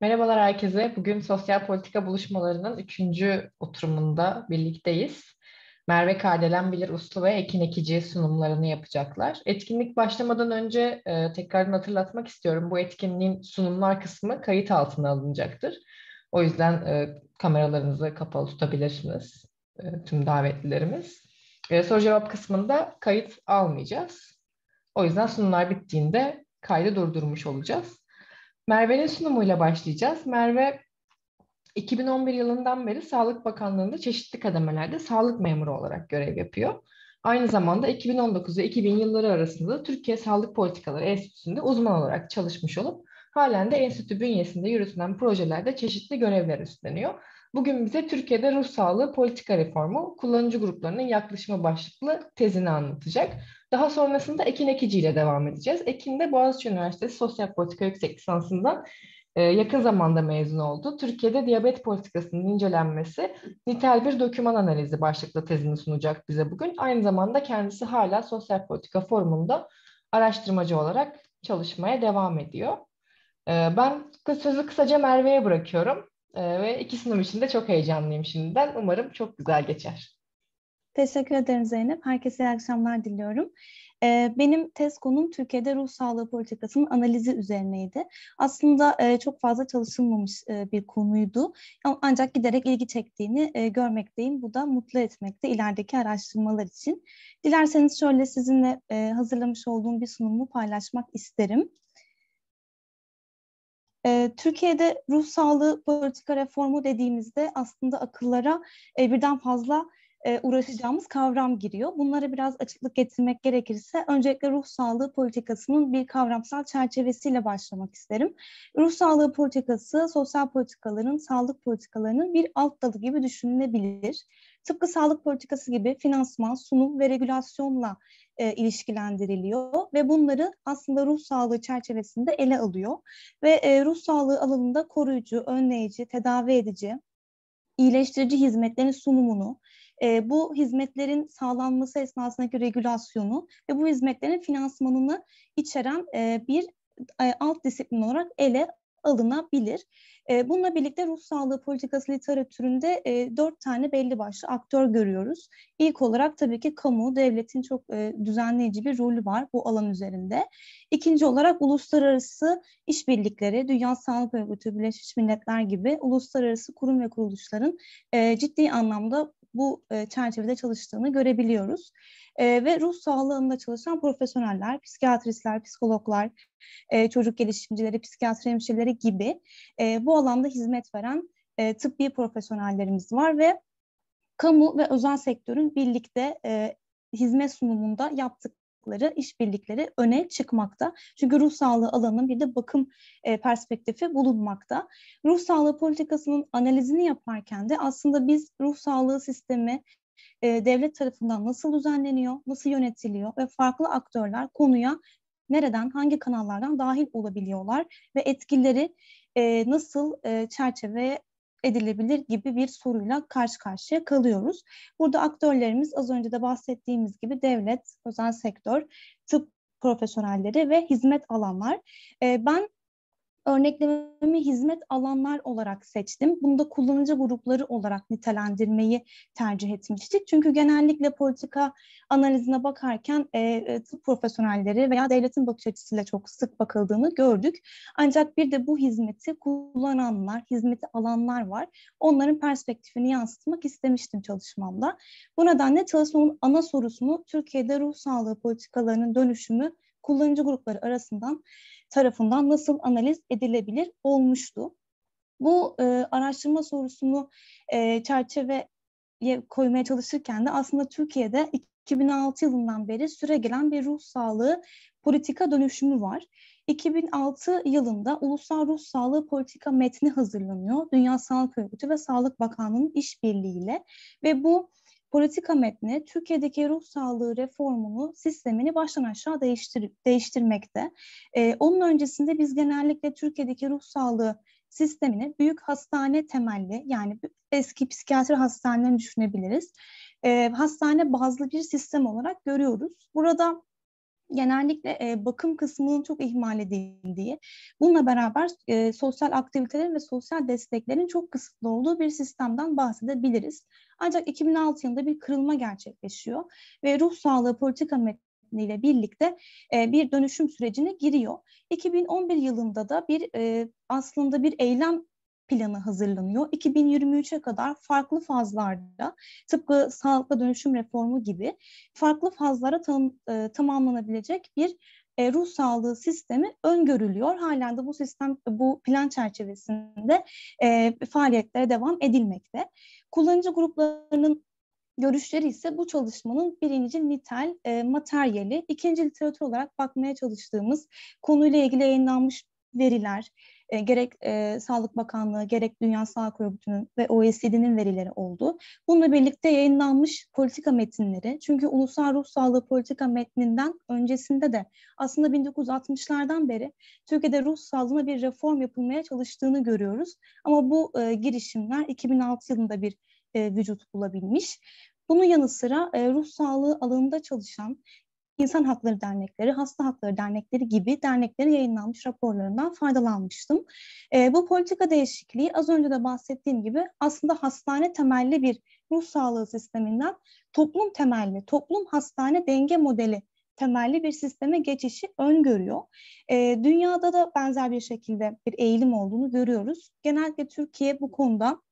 Merhabalar herkese. Bugün sosyal politika buluşmalarının üçüncü oturumunda birlikteyiz. Merve Kardelen Bilir Uslu ve Ekin Ekici sunumlarını yapacaklar. Etkinlik başlamadan önce e, tekrardan hatırlatmak istiyorum. Bu etkinliğin sunumlar kısmı kayıt altına alınacaktır. O yüzden e, kameralarınızı kapalı tutabilirsiniz e, tüm davetlilerimiz. E, soru cevap kısmında kayıt almayacağız. O yüzden sunumlar bittiğinde kaydı durdurmuş olacağız. Merve'nin sunumuyla başlayacağız. Merve 2011 yılından beri Sağlık Bakanlığı'nda çeşitli kademelerde sağlık memuru olarak görev yapıyor. Aynı zamanda 2019 ve 2000 yılları arasında Türkiye Sağlık Politikaları Enstitüsü'nde uzman olarak çalışmış olup halen de enstitü bünyesinde yürütülen projelerde çeşitli görevler üstleniyor. Bugün bize Türkiye'de ruh sağlığı politika reformu kullanıcı gruplarının yaklaşımı başlıklı tezini anlatacak. Daha sonrasında Ekin Ekici ile devam edeceğiz. Ekin de Boğaziçi Üniversitesi Sosyal Politika Yüksek Lisansı'ndan e, yakın zamanda mezun oldu. Türkiye'de diyabet politikasının incelenmesi nitel bir doküman analizi başlıklı tezini sunacak bize bugün. Aynı zamanda kendisi hala Sosyal Politika Forumunda araştırmacı olarak çalışmaya devam ediyor. E, ben sözü kısaca Merve'ye bırakıyorum e, ve iki sunum için de çok heyecanlıyım şimdiden. Umarım çok güzel geçer. Teşekkür ederim Zeynep. Herkese iyi akşamlar diliyorum. Ee, benim tez konum Türkiye'de ruh sağlığı politikasının analizi üzerineydi. Aslında e, çok fazla çalışılmamış e, bir konuydu. Ancak giderek ilgi çektiğini e, görmekteyim. Bu da mutlu etmekte ilerideki araştırmalar için. Dilerseniz şöyle sizinle hazırlamış olduğum bir sunumu paylaşmak isterim. Türkiye'de ruh sağlığı politika reformu dediğimizde aslında akıllara birden fazla e, uğraşacağımız kavram giriyor. Bunlara biraz açıklık getirmek gerekirse öncelikle ruh sağlığı politikasının bir kavramsal çerçevesiyle başlamak isterim. Ruh sağlığı politikası sosyal politikaların, sağlık politikalarının bir alt dalı gibi düşünülebilir. Tıpkı sağlık politikası gibi finansman, sunum ve regülasyonla e, ilişkilendiriliyor ve bunları aslında ruh sağlığı çerçevesinde ele alıyor ve e, ruh sağlığı alanında koruyucu, önleyici, tedavi edici, iyileştirici hizmetlerin sunumunu, e, bu hizmetlerin sağlanması esnasındaki regülasyonu ve bu hizmetlerin finansmanını içeren e, bir e, alt disiplin olarak ele alınabilir. E, bununla birlikte ruh sağlığı politikası literatüründe e, dört tane belli başlı aktör görüyoruz. İlk olarak tabii ki kamu, devletin çok e, düzenleyici bir rolü var bu alan üzerinde. İkinci olarak uluslararası işbirlikleri, Dünya Sağlık Örgütü, Birleşmiş Milletler gibi uluslararası kurum ve kuruluşların e, ciddi anlamda bu e, çerçevede çalıştığını görebiliyoruz. E, ve ruh sağlığında çalışan profesyoneller, psikiyatristler, psikologlar, e, çocuk gelişimcileri, psikiyatri hemşireleri gibi e, bu alanda hizmet veren e, tıbbi profesyonellerimiz var ve kamu ve özel sektörün birlikte e, hizmet sunumunda yaptık ortakları, işbirlikleri öne çıkmakta. Çünkü ruh sağlığı alanının bir de bakım e, perspektifi bulunmakta. Ruh sağlığı politikasının analizini yaparken de aslında biz ruh sağlığı sistemi e, devlet tarafından nasıl düzenleniyor, nasıl yönetiliyor ve farklı aktörler konuya nereden, hangi kanallardan dahil olabiliyorlar ve etkileri e, nasıl e, çerçeveye edilebilir gibi bir soruyla karşı karşıya kalıyoruz. Burada aktörlerimiz az önce de bahsettiğimiz gibi devlet, özel sektör, tıp profesyonelleri ve hizmet alanlar. Ee, ben örneklememi hizmet alanlar olarak seçtim. Bunu da kullanıcı grupları olarak nitelendirmeyi tercih etmiştik. Çünkü genellikle politika analizine bakarken e, e, tıp profesyonelleri veya devletin bakış açısıyla çok sık bakıldığını gördük. Ancak bir de bu hizmeti kullananlar, hizmeti alanlar var. Onların perspektifini yansıtmak istemiştim çalışmamda. Bu nedenle çalışmamın ana sorusunu Türkiye'de ruh sağlığı politikalarının dönüşümü kullanıcı grupları arasından tarafından nasıl analiz edilebilir olmuştu. Bu e, araştırma sorusunu e, çerçeveye koymaya çalışırken de aslında Türkiye'de 2006 yılından beri süregelen bir ruh sağlığı politika dönüşümü var. 2006 yılında Ulusal Ruh Sağlığı Politika Metni hazırlanıyor. Dünya Sağlık Örgütü ve Sağlık Bakanlığı'nın işbirliğiyle ve bu politika metni Türkiye'deki ruh sağlığı reformunu, sistemini baştan aşağı değiştir, değiştirmekte. E, onun öncesinde biz genellikle Türkiye'deki ruh sağlığı sistemini büyük hastane temelli yani eski psikiyatri hastanelerini düşünebiliriz. E, hastane bazlı bir sistem olarak görüyoruz. Burada genellikle e, bakım kısmının çok ihmal edildiği, bununla beraber e, sosyal aktivitelerin ve sosyal desteklerin çok kısıtlı olduğu bir sistemden bahsedebiliriz. Ancak 2006 yılında bir kırılma gerçekleşiyor ve ruh sağlığı politika metniyle birlikte e, bir dönüşüm sürecine giriyor. 2011 yılında da bir e, aslında bir eylem planı hazırlanıyor. 2023'e kadar farklı fazlarda tıpkı sağlıkla dönüşüm reformu gibi farklı fazlara tam, e, tamamlanabilecek bir e, ruh sağlığı sistemi öngörülüyor. Halen de bu sistem bu plan çerçevesinde e, faaliyetlere devam edilmekte. Kullanıcı gruplarının görüşleri ise bu çalışmanın birinci nitel e, materyali, ikinci literatür olarak bakmaya çalıştığımız konuyla ilgili yayınlanmış veriler, e, gerek e, Sağlık Bakanlığı, gerek Dünya Sağlık Örgütü'nün ve OECD'nin verileri oldu. Bununla birlikte yayınlanmış politika metinleri, çünkü Ulusal Ruh Sağlığı Politika Metninden öncesinde de aslında 1960'lardan beri Türkiye'de ruh sağlığına bir reform yapılmaya çalıştığını görüyoruz. Ama bu e, girişimler 2006 yılında bir e, vücut bulabilmiş. Bunun yanı sıra e, ruh sağlığı alanında çalışan İnsan Hakları Dernekleri, Hasta Hakları Dernekleri gibi derneklerin yayınlanmış raporlarından faydalanmıştım. E, bu politika değişikliği az önce de bahsettiğim gibi aslında hastane temelli bir ruh sağlığı sisteminden toplum temelli, toplum hastane denge modeli temelli bir sisteme geçişi öngörüyor. E, dünyada da benzer bir şekilde bir eğilim olduğunu görüyoruz. Genellikle Türkiye bu konuda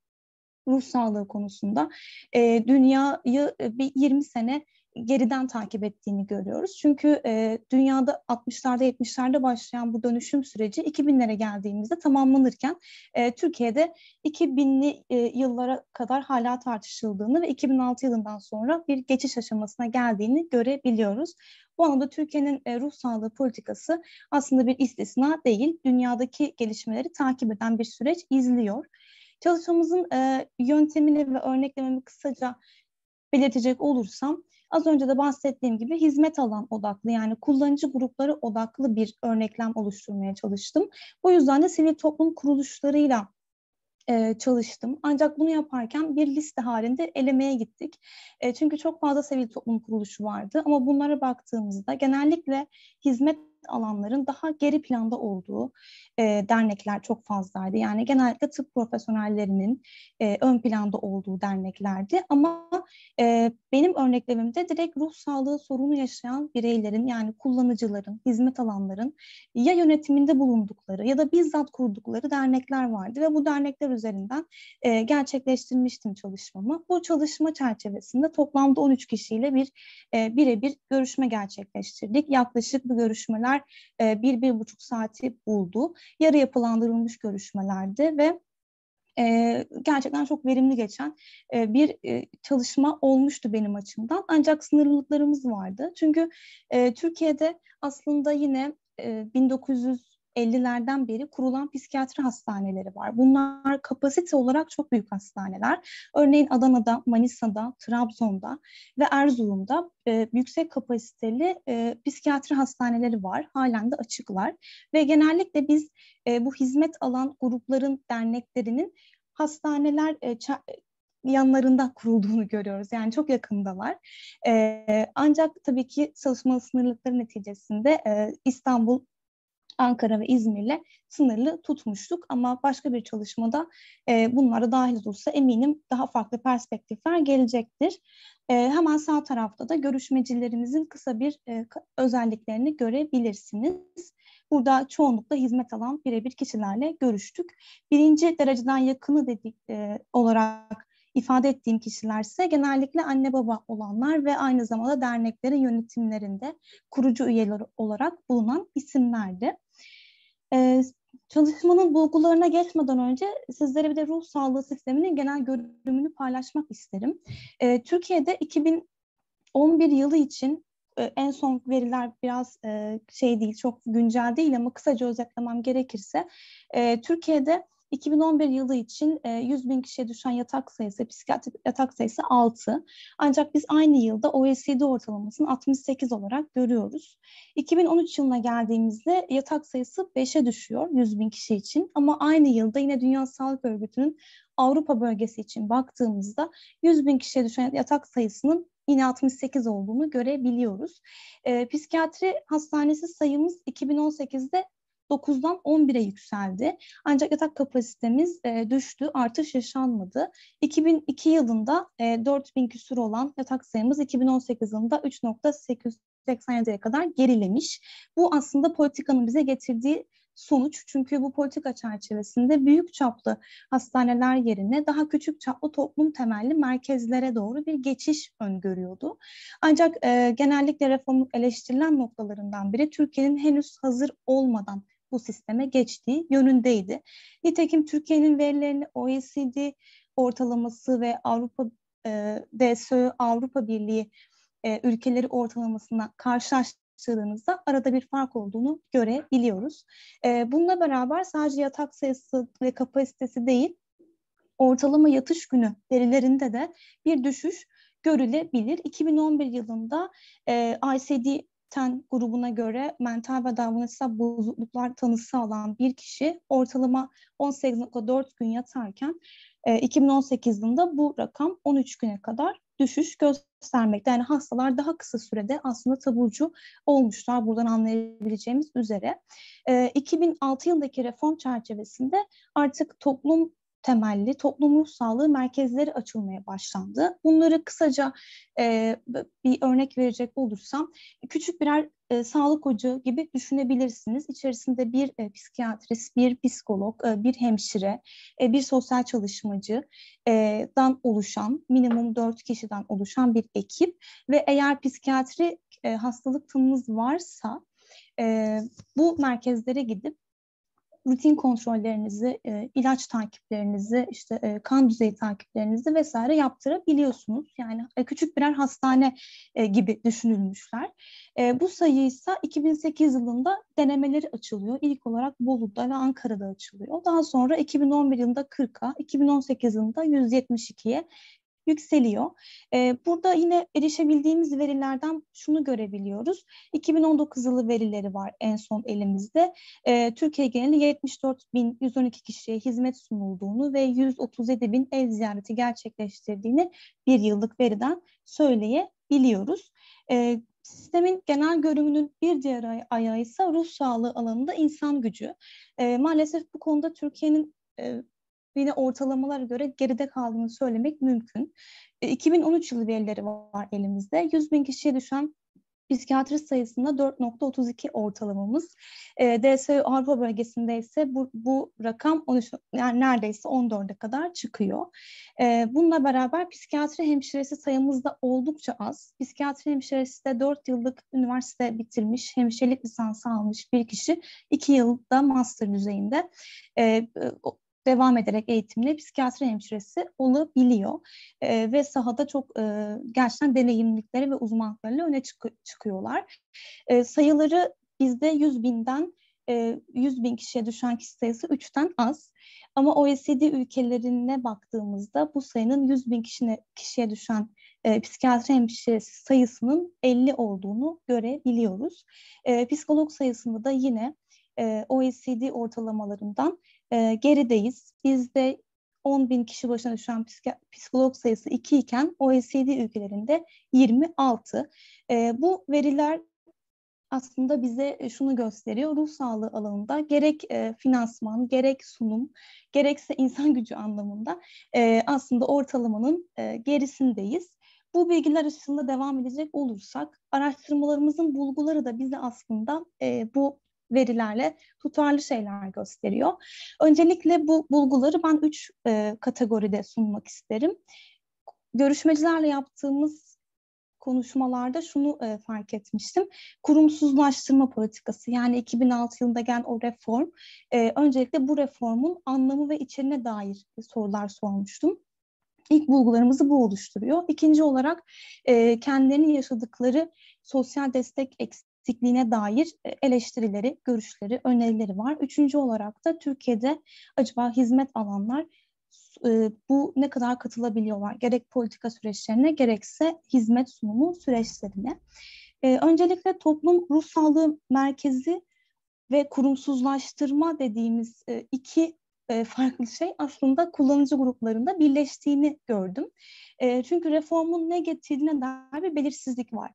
ruh sağlığı konusunda e, dünyayı e, bir 20 sene geriden takip ettiğini görüyoruz. Çünkü e, dünyada 60'larda 70'lerde başlayan bu dönüşüm süreci 2000'lere geldiğimizde tamamlanırken e, Türkiye'de 2000'li e, yıllara kadar hala tartışıldığını ve 2006 yılından sonra bir geçiş aşamasına geldiğini görebiliyoruz. Bu anlamda Türkiye'nin e, ruh sağlığı politikası aslında bir istisna değil. Dünyadaki gelişmeleri takip eden bir süreç izliyor. Çalışmamızın e, yöntemini ve örneklememi kısaca belirtecek olursam az önce de bahsettiğim gibi hizmet alan odaklı yani kullanıcı grupları odaklı bir örneklem oluşturmaya çalıştım. Bu yüzden de sivil toplum kuruluşlarıyla e, çalıştım. Ancak bunu yaparken bir liste halinde elemeye gittik. E, çünkü çok fazla sivil toplum kuruluşu vardı ama bunlara baktığımızda genellikle hizmet alanların daha geri planda olduğu e, dernekler çok fazlaydı. Yani genellikle tıp profesyonellerinin e, ön planda olduğu derneklerdi. Ama e, benim örneklerimde direkt ruh sağlığı sorunu yaşayan bireylerin yani kullanıcıların, hizmet alanların ya yönetiminde bulundukları ya da bizzat kurdukları dernekler vardı ve bu dernekler üzerinden e, gerçekleştirmiştim çalışmamı. Bu çalışma çerçevesinde toplamda 13 kişiyle bir e, birebir görüşme gerçekleştirdik. Yaklaşık bu görüşmeler görüşmeler bir, bir buçuk saati buldu. Yarı yapılandırılmış görüşmelerdi ve e, gerçekten çok verimli geçen e, bir e, çalışma olmuştu benim açımdan. Ancak sınırlılıklarımız vardı. Çünkü e, Türkiye'de aslında yine e, 1900 50'lerden beri kurulan psikiyatri hastaneleri var. Bunlar kapasite olarak çok büyük hastaneler. Örneğin Adana'da, Manisa'da, Trabzon'da ve Erzurum'da e, yüksek kapasiteli e, psikiyatri hastaneleri var. Halen de açıklar ve genellikle biz e, bu hizmet alan grupların, derneklerinin hastaneler e, yanlarında kurulduğunu görüyoruz. Yani çok yakındalar. Ee, ancak tabii ki çalışma sınırlıkları neticesinde e, İstanbul Ankara ve İzmir'le sınırlı tutmuştuk. Ama başka bir çalışmada e, bunlara dahil olursa eminim daha farklı perspektifler gelecektir. E, hemen sağ tarafta da görüşmecilerimizin kısa bir e, özelliklerini görebilirsiniz. Burada çoğunlukla hizmet alan birebir kişilerle görüştük. Birinci dereceden yakını dedik e, olarak ifade ettiğim kişiler ise genellikle anne baba olanlar ve aynı zamanda derneklerin yönetimlerinde kurucu üyeleri olarak bulunan isimlerdi. E, çalışmanın bulgularına geçmeden önce sizlere bir de ruh sağlığı sisteminin genel görünümünü paylaşmak isterim. E, Türkiye'de 2011 yılı için e, en son veriler biraz e, şey değil, çok güncel değil ama kısaca özetlemem gerekirse e, Türkiye'de 2011 yılı için 100 e, bin kişiye düşen yatak sayısı, psikiyatri yatak sayısı 6. Ancak biz aynı yılda OECD ortalamasını 68 olarak görüyoruz. 2013 yılına geldiğimizde yatak sayısı 5'e düşüyor 100 bin kişi için. Ama aynı yılda yine Dünya Sağlık Örgütü'nün Avrupa bölgesi için baktığımızda 100 bin kişiye düşen yatak sayısının yine 68 olduğunu görebiliyoruz. E, psikiyatri hastanesi sayımız 2018'de 9'dan 11'e yükseldi. Ancak yatak kapasitemiz e, düştü, artış yaşanmadı. 2002 yılında e, 4000 küsur olan yatak sayımız 2018 yılında 3.887'ye kadar gerilemiş. Bu aslında politikanın bize getirdiği sonuç. Çünkü bu politika çerçevesinde büyük çaplı hastaneler yerine daha küçük çaplı toplum temelli merkezlere doğru bir geçiş öngörüyordu. Ancak e, genellikle reformun eleştirilen noktalarından biri Türkiye'nin henüz hazır olmadan bu sisteme geçtiği yönündeydi. Nitekim Türkiye'nin verilerini OECD ortalaması ve Avrupa e, DSÖ Avrupa Birliği e, ülkeleri ortalamasına karşılaştırdığımızda arada bir fark olduğunu görebiliyoruz. E, bununla beraber sadece yatak sayısı ve kapasitesi değil, ortalama yatış günü verilerinde de bir düşüş görülebilir. 2011 yılında e, ICD ten grubuna göre mental ve davranışsal bozukluklar tanısı alan bir kişi ortalama 18.4 gün yatarken 2018 e, yılında bu rakam 13 güne kadar düşüş göstermekte. Yani hastalar daha kısa sürede aslında taburcu olmuşlar buradan anlayabileceğimiz üzere. 2006 e, yılındaki reform çerçevesinde artık toplum temelli toplum ruh sağlığı merkezleri açılmaya başlandı. Bunları kısaca e, bir örnek verecek olursam küçük birer e, sağlık ocağı gibi düşünebilirsiniz. İçerisinde bir e, psikiyatrist, bir psikolog, e, bir hemşire, e, bir sosyal çalışmacıdan e, oluşan, minimum dört kişiden oluşan bir ekip ve eğer psikiyatri e, hastalık tanınız varsa e, bu merkezlere gidip rutin kontrollerinizi, e, ilaç takiplerinizi, işte e, kan düzeyi takiplerinizi vesaire yaptırabiliyorsunuz. Yani e, küçük birer hastane e, gibi düşünülmüşler. E, bu sayı ise 2008 yılında denemeleri açılıyor. İlk olarak Bolu'da ve Ankara'da açılıyor. Daha sonra 2011 yılında 40'a, 2018 yılında 172'ye, yükseliyor. E, burada yine erişebildiğimiz verilerden şunu görebiliyoruz. 2019 yılı verileri var en son elimizde. E, Türkiye geneli 74.112 kişiye hizmet sunulduğunu ve 137.000 ev ziyareti gerçekleştirdiğini bir yıllık veriden söyleyebiliyoruz. E, sistemin genel görünümünün bir diğer ayağı ise ruh sağlığı alanında insan gücü. E, maalesef bu konuda Türkiye'nin e, yine ortalamalara göre geride kaldığını söylemek mümkün. 2013 e, yılı verileri var elimizde. 100 bin kişiye düşen psikiyatrist sayısında 4.32 ortalamamız. E, DSU Avrupa bölgesinde ise bu, bu rakam 13, yani neredeyse 14'e kadar çıkıyor. E, bununla beraber psikiyatri hemşiresi sayımız da oldukça az. Psikiyatri hemşiresi de 4 yıllık üniversite bitirmiş, hemşirelik lisansı almış bir kişi 2 yılda master düzeyinde. E, devam ederek eğitimle psikiyatri hemşiresi olabiliyor. E, ve sahada çok e, gerçekten deneyimlikleri ve uzmanlıklarıyla öne çık- çıkıyorlar. E, sayıları bizde 100 binden 100 e, bin kişiye düşen kişi sayısı 3'ten az. Ama OECD ülkelerine baktığımızda bu sayının 100 bin kişine, kişiye düşen e, psikiyatri hemşiresi sayısının 50 olduğunu görebiliyoruz. E, psikolog sayısında da yine e, OECD ortalamalarından e, gerideyiz. Bizde 10 bin kişi başına düşen psikolog sayısı 2 iken OECD ülkelerinde 26. E, ee, bu veriler aslında bize e, şunu gösteriyor. Ruh sağlığı alanında gerek e, finansman, gerek sunum, gerekse insan gücü anlamında e, aslında ortalamanın e, gerisindeyiz. Bu bilgiler ışığında devam edecek olursak araştırmalarımızın bulguları da bize aslında e, bu verilerle tutarlı şeyler gösteriyor. Öncelikle bu bulguları ben üç e, kategoride sunmak isterim. Görüşmecilerle yaptığımız konuşmalarda şunu e, fark etmiştim. Kurumsuzlaştırma politikası yani 2006 yılında gelen o reform. E, öncelikle bu reformun anlamı ve içeriğine dair sorular sormuştum İlk bulgularımızı bu oluşturuyor. İkinci olarak e, kendilerinin yaşadıkları sosyal destek eksikliğine dair e, eleştirileri, görüşleri, önerileri var. Üçüncü olarak da Türkiye'de acaba hizmet alanlar e, bu ne kadar katılabiliyorlar? Gerek politika süreçlerine gerekse hizmet sunumu süreçlerine. E, öncelikle toplum ruh sağlığı merkezi ve kurumsuzlaştırma dediğimiz iki farklı şey aslında kullanıcı gruplarında birleştiğini gördüm. Çünkü reformun ne getirdiğine dair bir belirsizlik var.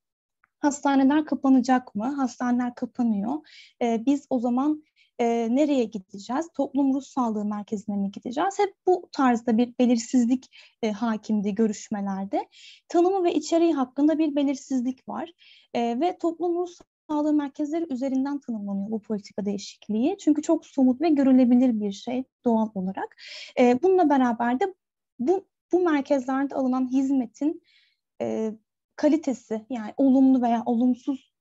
Hastaneler kapanacak mı? Hastaneler kapanıyor. E, biz o zaman e, nereye gideceğiz? Toplum ruh sağlığı merkezine mi gideceğiz? Hep bu tarzda bir belirsizlik e, hakimdi görüşmelerde. Tanımı ve içeriği hakkında bir belirsizlik var e, ve toplum ruh sağlığı merkezleri üzerinden tanımlanıyor bu politika değişikliği. Çünkü çok somut ve görülebilir bir şey doğal olarak. E, bununla beraber de bu, bu merkezlerde alınan hizmetin e, kalitesi yani olumlu veya olumsuz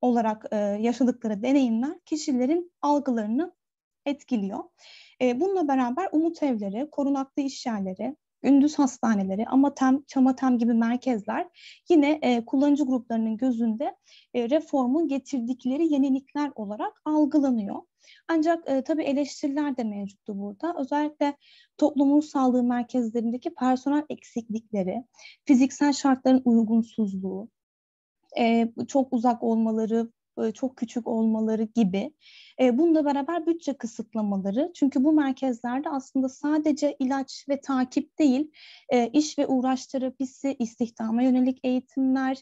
olarak e, yaşadıkları deneyimler kişilerin algılarını etkiliyor. E, bununla beraber umut evleri, korunaklı iş yerleri, gündüz hastaneleri, ama amatem, çamatem gibi merkezler yine e, kullanıcı gruplarının gözünde e, reformun getirdikleri yenilikler olarak algılanıyor. Ancak e, tabii eleştiriler de mevcuttu burada. Özellikle toplumun sağlığı merkezlerindeki personel eksiklikleri, fiziksel şartların uygunsuzluğu, e, çok uzak olmaları, çok küçük olmaları gibi. E, bununla beraber bütçe kısıtlamaları çünkü bu merkezlerde aslında sadece ilaç ve takip değil e, iş ve uğraş terapisi, istihdama yönelik eğitimler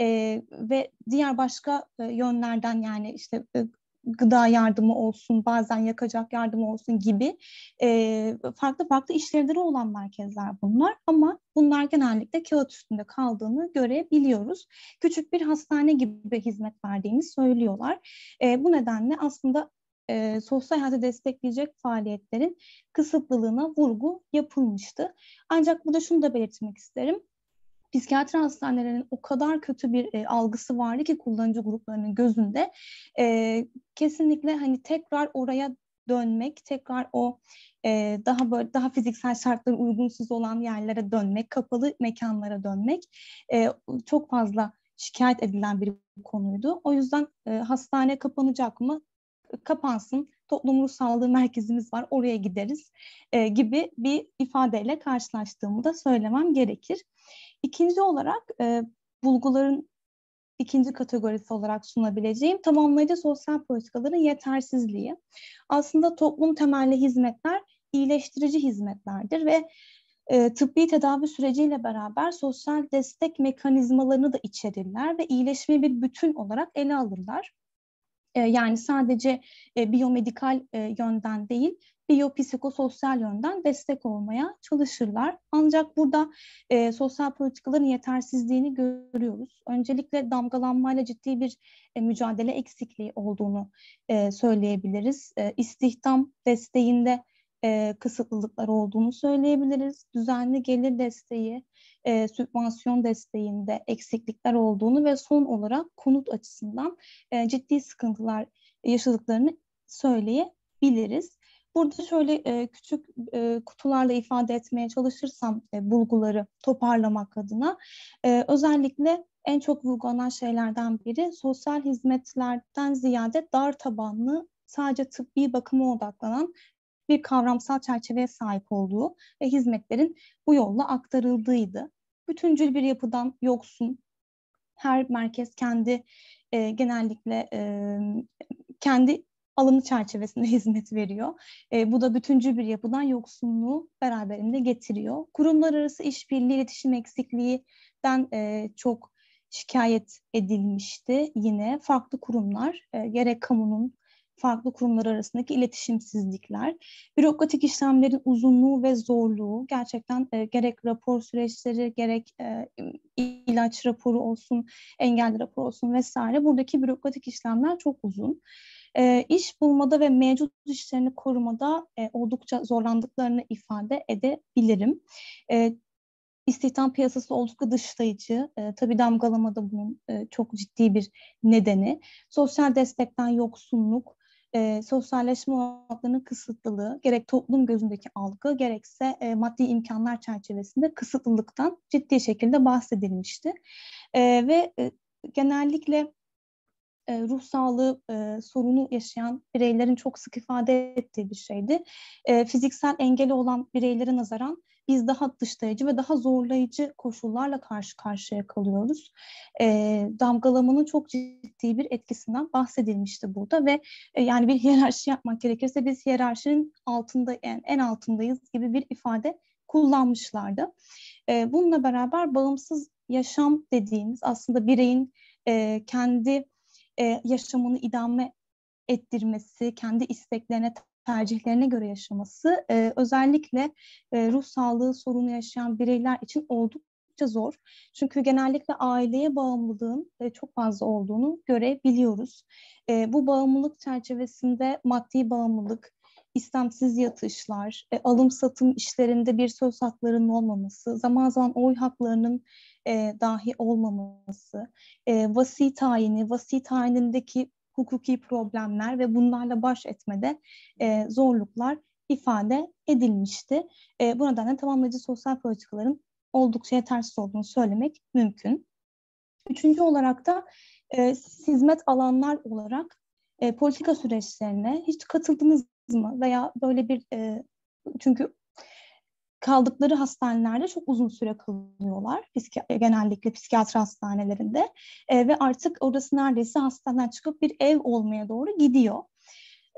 e, ve diğer başka yönlerden yani işte gıda yardımı olsun, bazen yakacak yardımı olsun gibi e, farklı farklı işlevleri olan merkezler bunlar. Ama bunlar genellikle kağıt üstünde kaldığını görebiliyoruz. Küçük bir hastane gibi hizmet verdiğini söylüyorlar. E, bu nedenle aslında e, sosyal hayatı destekleyecek faaliyetlerin kısıtlılığına vurgu yapılmıştı. Ancak burada şunu da belirtmek isterim psikiyatri hastanelerinin o kadar kötü bir e, algısı vardı ki kullanıcı gruplarının gözünde. E, kesinlikle hani tekrar oraya dönmek, tekrar o e, daha böyle daha fiziksel şartlara uygunsuz olan yerlere dönmek, kapalı mekanlara dönmek e, çok fazla şikayet edilen bir konuydu. O yüzden e, hastane kapanacak mı? Kapansın. Toplum ruh sağlığı merkezimiz var. Oraya gideriz e, gibi bir ifadeyle karşılaştığımı da söylemem gerekir. İkinci olarak e, bulguların ikinci kategorisi olarak sunabileceğim tamamlayıcı sosyal politikaların yetersizliği. Aslında toplum temelli hizmetler iyileştirici hizmetlerdir ve e, tıbbi tedavi süreciyle beraber sosyal destek mekanizmalarını da içerirler ve iyileşme bir bütün olarak ele alırlar. E, yani sadece e, biyomedikal e, yönden değil, biyopsikososyal yönden destek olmaya çalışırlar. Ancak burada e, sosyal politikaların yetersizliğini görüyoruz. Öncelikle damgalanmayla ciddi bir e, mücadele eksikliği olduğunu e, söyleyebiliriz. E, istihdam desteğinde e, kısıtlılıklar olduğunu söyleyebiliriz. Düzenli gelir desteği, e, sübvansiyon desteğinde eksiklikler olduğunu ve son olarak konut açısından e, ciddi sıkıntılar yaşadıklarını söyleyebiliriz. Burada şöyle e, küçük e, kutularla ifade etmeye çalışırsam e, bulguları toparlamak adına e, özellikle en çok vurgulanan şeylerden biri sosyal hizmetlerden ziyade dar tabanlı sadece tıbbi bakıma odaklanan bir kavramsal çerçeveye sahip olduğu ve hizmetlerin bu yolla aktarıldığıydı. Bütüncül bir yapıdan yoksun, her merkez kendi e, genellikle e, kendi alanı çerçevesinde hizmet veriyor. E, bu da bütüncül bir yapıdan yoksunluğu beraberinde getiriyor. Kurumlar arası işbirliği, iletişim eksikliğinden e, çok şikayet edilmişti yine. Farklı kurumlar, e, gerek kamunun farklı kurumlar arasındaki iletişimsizlikler, bürokratik işlemlerin uzunluğu ve zorluğu, gerçekten e, gerek rapor süreçleri, gerek e, ilaç raporu olsun, engel raporu olsun vesaire buradaki bürokratik işlemler çok uzun e, iş bulmada ve mevcut işlerini korumada e, oldukça zorlandıklarını ifade edebilirim. E, istihdam piyasası oldukça dışlayıcı. E, tabii damgalamada bunun e, çok ciddi bir nedeni. Sosyal destekten yoksunluk, e, sosyalleşme olanaklarının kısıtlılığı, gerek toplum gözündeki algı, gerekse e, maddi imkanlar çerçevesinde kısıtlılıktan ciddi şekilde bahsedilmişti. E, ve e, genellikle e, ruh sağlığı e, sorunu yaşayan bireylerin çok sık ifade ettiği bir şeydi. E, fiziksel engeli olan bireylere nazaran biz daha dışlayıcı ve daha zorlayıcı koşullarla karşı karşıya kalıyoruz. E, damgalamanın çok ciddi bir etkisinden bahsedilmişti burada ve e, yani bir hiyerarşi yapmak gerekirse biz hiyerarşinin altında yani en altındayız gibi bir ifade kullanmışlardı. E, bununla beraber bağımsız yaşam dediğimiz aslında bireyin e, kendi e, yaşamını idame ettirmesi, kendi isteklerine, tercihlerine göre yaşaması e, özellikle e, ruh sağlığı sorunu yaşayan bireyler için oldukça zor. Çünkü genellikle aileye bağımlılığın e, çok fazla olduğunu görebiliyoruz. E, bu bağımlılık çerçevesinde maddi bağımlılık, istemsiz yatışlar, e, alım satım işlerinde bir söz haklarının olmaması, zaman zaman oy haklarının e, dahi olmaması, e, vasi tayini, vasi tayinindeki hukuki problemler ve bunlarla baş etmede e, zorluklar ifade edilmişti. E, bu nedenle tamamlayıcı sosyal politikaların oldukça yetersiz olduğunu söylemek mümkün. Üçüncü olarak da e, hizmet alanlar olarak e, politika süreçlerine hiç katıldınız mı veya böyle bir e, çünkü kaldıkları hastanelerde çok uzun süre kalıyorlar. Psiki- genellikle psikiyatri hastanelerinde e, ve artık orası neredeyse hastaneden çıkıp bir ev olmaya doğru gidiyor.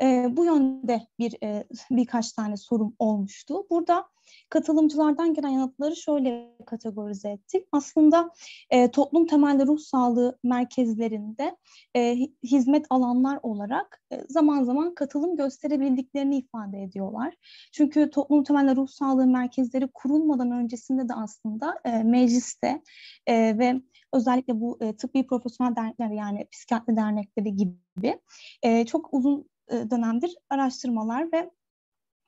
E, bu yönde bir e, birkaç tane sorum olmuştu. Burada katılımcılardan gelen yanıtları şöyle kategorize ettik. Aslında e, toplum temelli ruh sağlığı merkezlerinde e, hizmet alanlar olarak e, zaman zaman katılım gösterebildiklerini ifade ediyorlar. Çünkü toplum temelli ruh sağlığı merkezleri kurulmadan öncesinde de aslında e, mecliste e, ve özellikle bu e, tıbbi profesyonel dernekler yani psikiyatri dernekleri gibi e, çok uzun e, dönemdir araştırmalar ve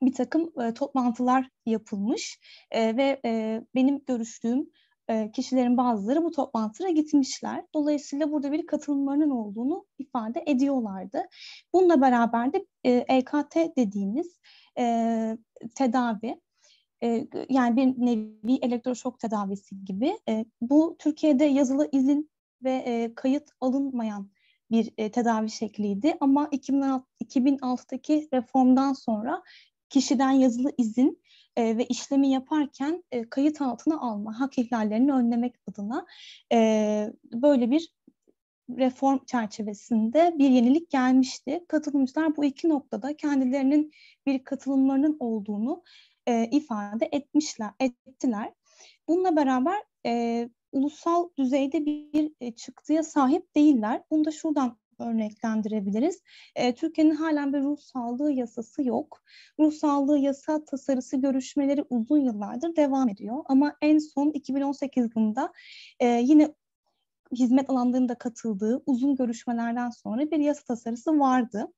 bir takım e, toplantılar yapılmış e, ve e, benim görüştüğüm e, kişilerin bazıları bu toplantılara gitmişler. Dolayısıyla burada bir katılımlarının olduğunu ifade ediyorlardı. Bununla beraber de e, EKT dediğimiz e, tedavi, e, yani bir nevi elektroşok tedavisi gibi e, bu Türkiye'de yazılı izin ve e, kayıt alınmayan bir e, tedavi şekliydi. Ama 2006, 2006'daki reformdan sonra kişiden yazılı izin e, ve işlemi yaparken e, kayıt altına alma, hak ihlallerini önlemek adına e, böyle bir reform çerçevesinde bir yenilik gelmişti. Katılımcılar bu iki noktada kendilerinin bir katılımlarının olduğunu e, ifade etmişler, ettiler. Bununla beraber e, ulusal düzeyde bir e, çıktıya sahip değiller. Bunu da şuradan örneklendirebiliriz. E, Türkiye'nin halen bir ruh sağlığı yasası yok. Ruh sağlığı yasa tasarısı görüşmeleri uzun yıllardır devam ediyor. Ama en son 2018 yılında e, yine hizmet alanlarında katıldığı uzun görüşmelerden sonra bir yasa tasarısı vardı.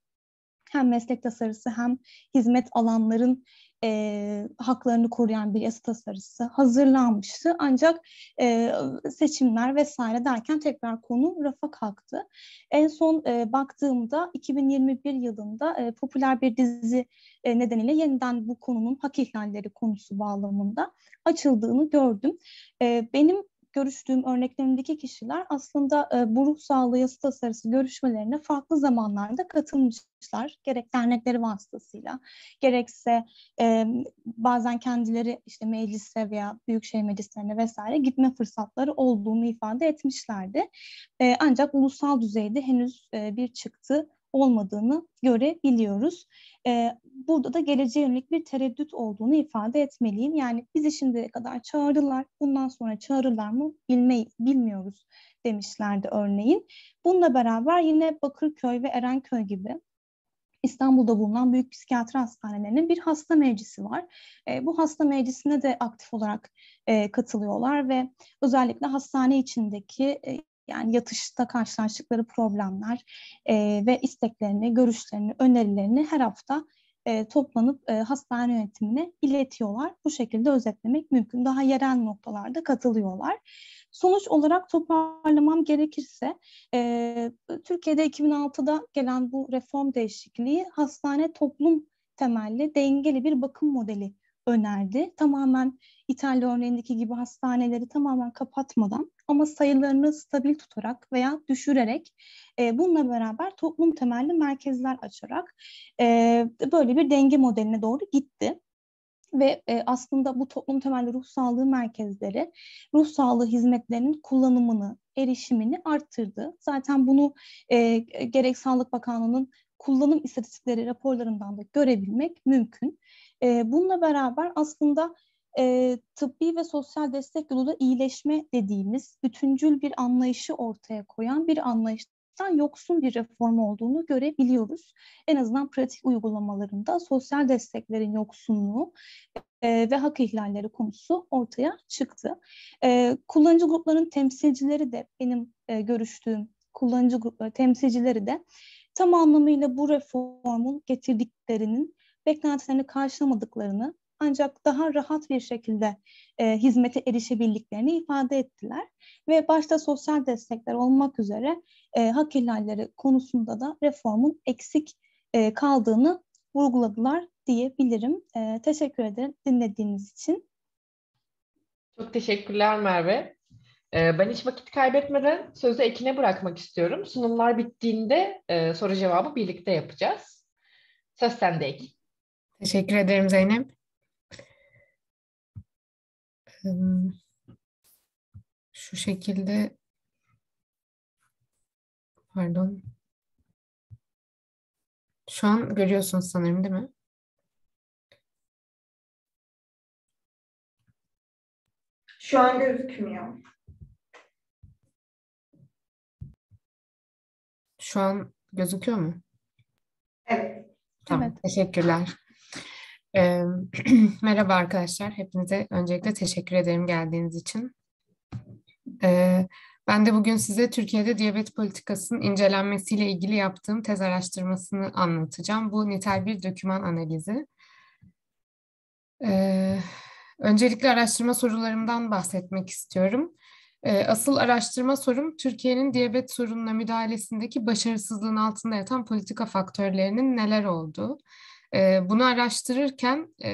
Hem meslek tasarısı hem hizmet alanların e, haklarını koruyan bir yasa tasarısı hazırlanmıştı. Ancak e, seçimler vesaire derken tekrar konu rafa kalktı. En son e, baktığımda 2021 yılında e, popüler bir dizi e, nedeniyle yeniden bu konunun hak ihlalleri konusu bağlamında açıldığını gördüm. E, benim görüştüğüm örneklerimdeki kişiler aslında e, bu ruh sağlığı yasa tasarısı görüşmelerine farklı zamanlarda katılmışlar. Gerek dernekleri vasıtasıyla, gerekse e, bazen kendileri işte meclise veya büyükşehir meclislerine vesaire gitme fırsatları olduğunu ifade etmişlerdi. E, ancak ulusal düzeyde henüz e, bir çıktı olmadığını görebiliyoruz. Ee, burada da geleceğe yönelik bir tereddüt olduğunu ifade etmeliyim. Yani bizi şimdiye kadar çağırdılar, bundan sonra çağırırlar mı bilme, bilmiyoruz demişlerdi örneğin. Bununla beraber yine Bakırköy ve Erenköy gibi İstanbul'da bulunan büyük psikiyatri hastanelerinin bir hasta meclisi var. E, bu hasta meclisine de aktif olarak e, katılıyorlar ve özellikle hastane içindeki e, yani yatışta karşılaştıkları problemler e, ve isteklerini, görüşlerini, önerilerini her hafta e, toplanıp e, hastane yönetimine iletiyorlar. Bu şekilde özetlemek mümkün. Daha yerel noktalarda katılıyorlar. Sonuç olarak toparlamam gerekirse e, Türkiye'de 2006'da gelen bu reform değişikliği hastane toplum temelli dengeli bir bakım modeli önerdi. Tamamen İtalya örneğindeki gibi hastaneleri tamamen kapatmadan ama sayılarını stabil tutarak veya düşürerek e, bununla beraber toplum temelli merkezler açarak e, böyle bir denge modeline doğru gitti ve e, aslında bu toplum temelli ruh sağlığı merkezleri ruh sağlığı hizmetlerinin kullanımını, erişimini arttırdı. Zaten bunu e, gerek Sağlık Bakanlığı'nın kullanım istatistikleri raporlarından da görebilmek mümkün. E, bununla beraber aslında e, tıbbi ve sosyal destek yoluyla iyileşme dediğimiz bütüncül bir anlayışı ortaya koyan bir anlayıştan yoksun bir reform olduğunu görebiliyoruz. En azından pratik uygulamalarında sosyal desteklerin yoksunluğu e, ve hak ihlalleri konusu ortaya çıktı. E, kullanıcı grupların temsilcileri de benim e, görüştüğüm kullanıcı grupları temsilcileri de tam anlamıyla bu reformun getirdiklerinin beklentilerini karşılamadıklarını ancak daha rahat bir şekilde e, hizmete erişebildiklerini ifade ettiler. Ve başta sosyal destekler olmak üzere e, hak ihlalleri konusunda da reformun eksik e, kaldığını vurguladılar diyebilirim. E, teşekkür ederim dinlediğiniz için. Çok teşekkürler Merve. E, ben hiç vakit kaybetmeden sözü Ekin'e bırakmak istiyorum. Sunumlar bittiğinde e, soru cevabı birlikte yapacağız. Söz sende Ekin. Teşekkür ederim Zeynep şu şekilde pardon şu an görüyorsunuz sanırım değil mi? Şu an gözükmüyor. Şu an gözüküyor mu? Evet. Tamam, evet. teşekkürler. Ee, merhaba arkadaşlar. Hepinize öncelikle teşekkür ederim geldiğiniz için. Ee, ben de bugün size Türkiye'de diyabet politikasının incelenmesiyle ilgili yaptığım tez araştırmasını anlatacağım. Bu nitel bir döküman analizi. Ee, öncelikle araştırma sorularımdan bahsetmek istiyorum. Ee, asıl araştırma sorum Türkiye'nin diyabet sorununa müdahalesindeki başarısızlığın altında yatan politika faktörlerinin neler olduğu. E, bunu araştırırken e,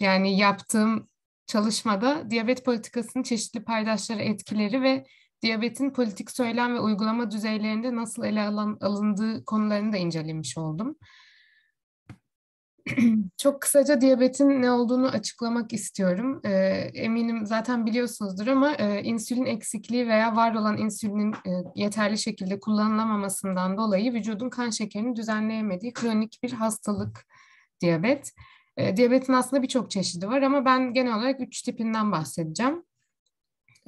yani yaptığım çalışmada diyabet politikasının çeşitli paydaşları etkileri ve diyabetin politik söylem ve uygulama düzeylerinde nasıl ele alın, alındığı konularını da incelemiş oldum. Çok kısaca diyabetin ne olduğunu açıklamak istiyorum. E, eminim zaten biliyorsunuzdur ama e, insülin eksikliği veya var olan insülinin e, yeterli şekilde kullanılamamasından dolayı vücudun kan şekerini düzenleyemediği kronik bir hastalık diyabet. E, diyabetin aslında birçok çeşidi var ama ben genel olarak üç tipinden bahsedeceğim.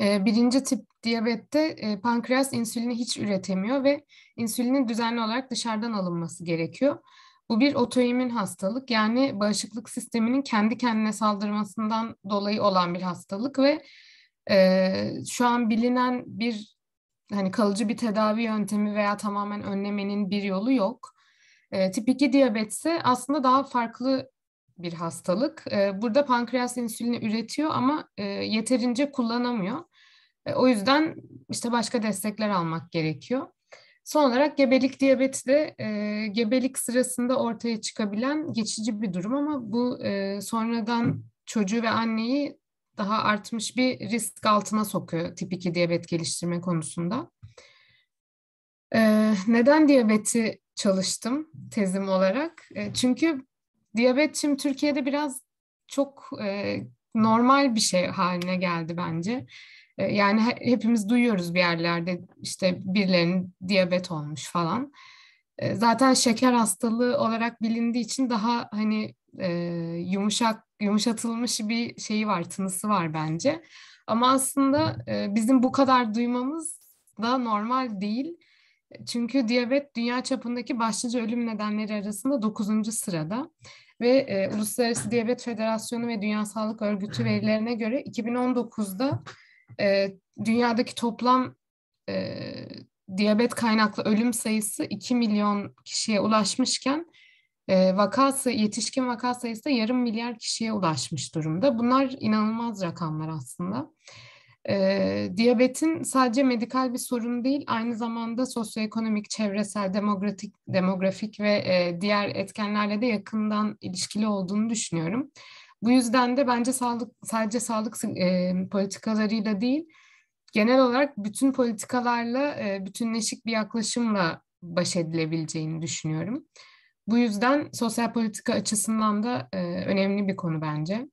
E, birinci tip diyabette e, pankreas insülini hiç üretemiyor ve insülinin düzenli olarak dışarıdan alınması gerekiyor. Bu bir otoimmün hastalık yani bağışıklık sisteminin kendi kendine saldırmasından dolayı olan bir hastalık ve e, şu an bilinen bir hani kalıcı bir tedavi yöntemi veya tamamen önlemenin bir yolu yok. E, tip 2 diyabet ise aslında daha farklı bir hastalık. E, burada pankreas insülini üretiyor ama e, yeterince kullanamıyor. E, o yüzden işte başka destekler almak gerekiyor. Son olarak gebelik diyabeti de e, gebelik sırasında ortaya çıkabilen geçici bir durum ama bu e, sonradan çocuğu ve anneyi daha artmış bir risk altına sokuyor tip 2 diyabet geliştirme konusunda. E, neden diyabeti çalıştım tezim olarak? E, çünkü diyabet şimdi Türkiye'de biraz çok e, normal bir şey haline geldi bence. E, yani hepimiz duyuyoruz bir yerlerde işte birilerinin diyabet olmuş falan. E, zaten şeker hastalığı olarak bilindiği için daha hani e, yumuşak yumuşatılmış bir şeyi var, tınısı var bence. Ama aslında bizim bu kadar duymamız da normal değil. Çünkü diyabet dünya çapındaki başlıca ölüm nedenleri arasında 9. sırada ve Uluslararası Diyabet Federasyonu ve Dünya Sağlık Örgütü verilerine göre 2019'da e, dünyadaki toplam e, diyabet kaynaklı ölüm sayısı 2 milyon kişiye ulaşmışken e, vakası yetişkin vaka sayısı da yarım milyar kişiye ulaşmış durumda. Bunlar inanılmaz rakamlar aslında. E, diyabetin sadece medikal bir sorun değil, aynı zamanda sosyoekonomik, çevresel, demografik, demografik ve e, diğer etkenlerle de yakından ilişkili olduğunu düşünüyorum. Bu yüzden de bence sağlık sadece sağlık e, politikalarıyla değil, genel olarak bütün politikalarla e, bütünleşik bir yaklaşımla baş edilebileceğini düşünüyorum. Bu yüzden sosyal politika açısından da e, önemli bir konu bence.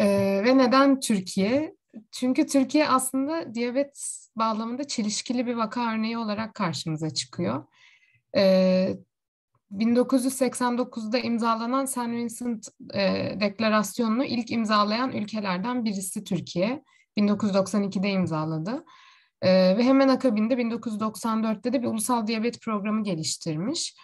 E, ve neden Türkiye? Çünkü Türkiye aslında diyabet bağlamında çelişkili bir vaka örneği olarak karşımıza çıkıyor. E, 1989'da imzalanan San Vincent e, Deklarasyonu'nu ilk imzalayan ülkelerden birisi Türkiye. 1992'de imzaladı. E, ve hemen akabinde 1994'te de bir ulusal diyabet programı geliştirmiş.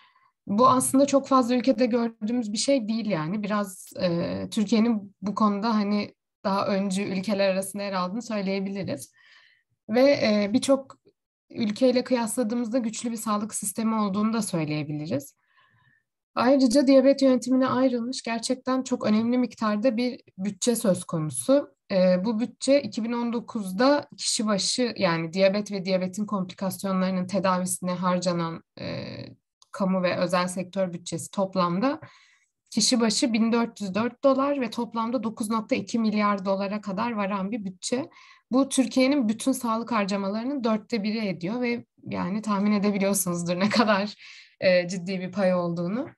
Bu aslında çok fazla ülkede gördüğümüz bir şey değil yani. Biraz e, Türkiye'nin bu konuda hani daha öncü ülkeler arasında yer aldığını söyleyebiliriz. Ve e, birçok ülkeyle kıyasladığımızda güçlü bir sağlık sistemi olduğunu da söyleyebiliriz. Ayrıca diyabet yönetimine ayrılmış gerçekten çok önemli miktarda bir bütçe söz konusu. Ee, bu bütçe 2019'da kişi başı yani diyabet ve diyabetin komplikasyonlarının tedavisine harcanan e, kamu ve özel sektör bütçesi toplamda kişi başı 1404 dolar ve toplamda 9.2 milyar dolara kadar varan bir bütçe. Bu Türkiye'nin bütün sağlık harcamalarının dörtte biri ediyor ve yani tahmin edebiliyorsunuzdur ne kadar e, ciddi bir pay olduğunu.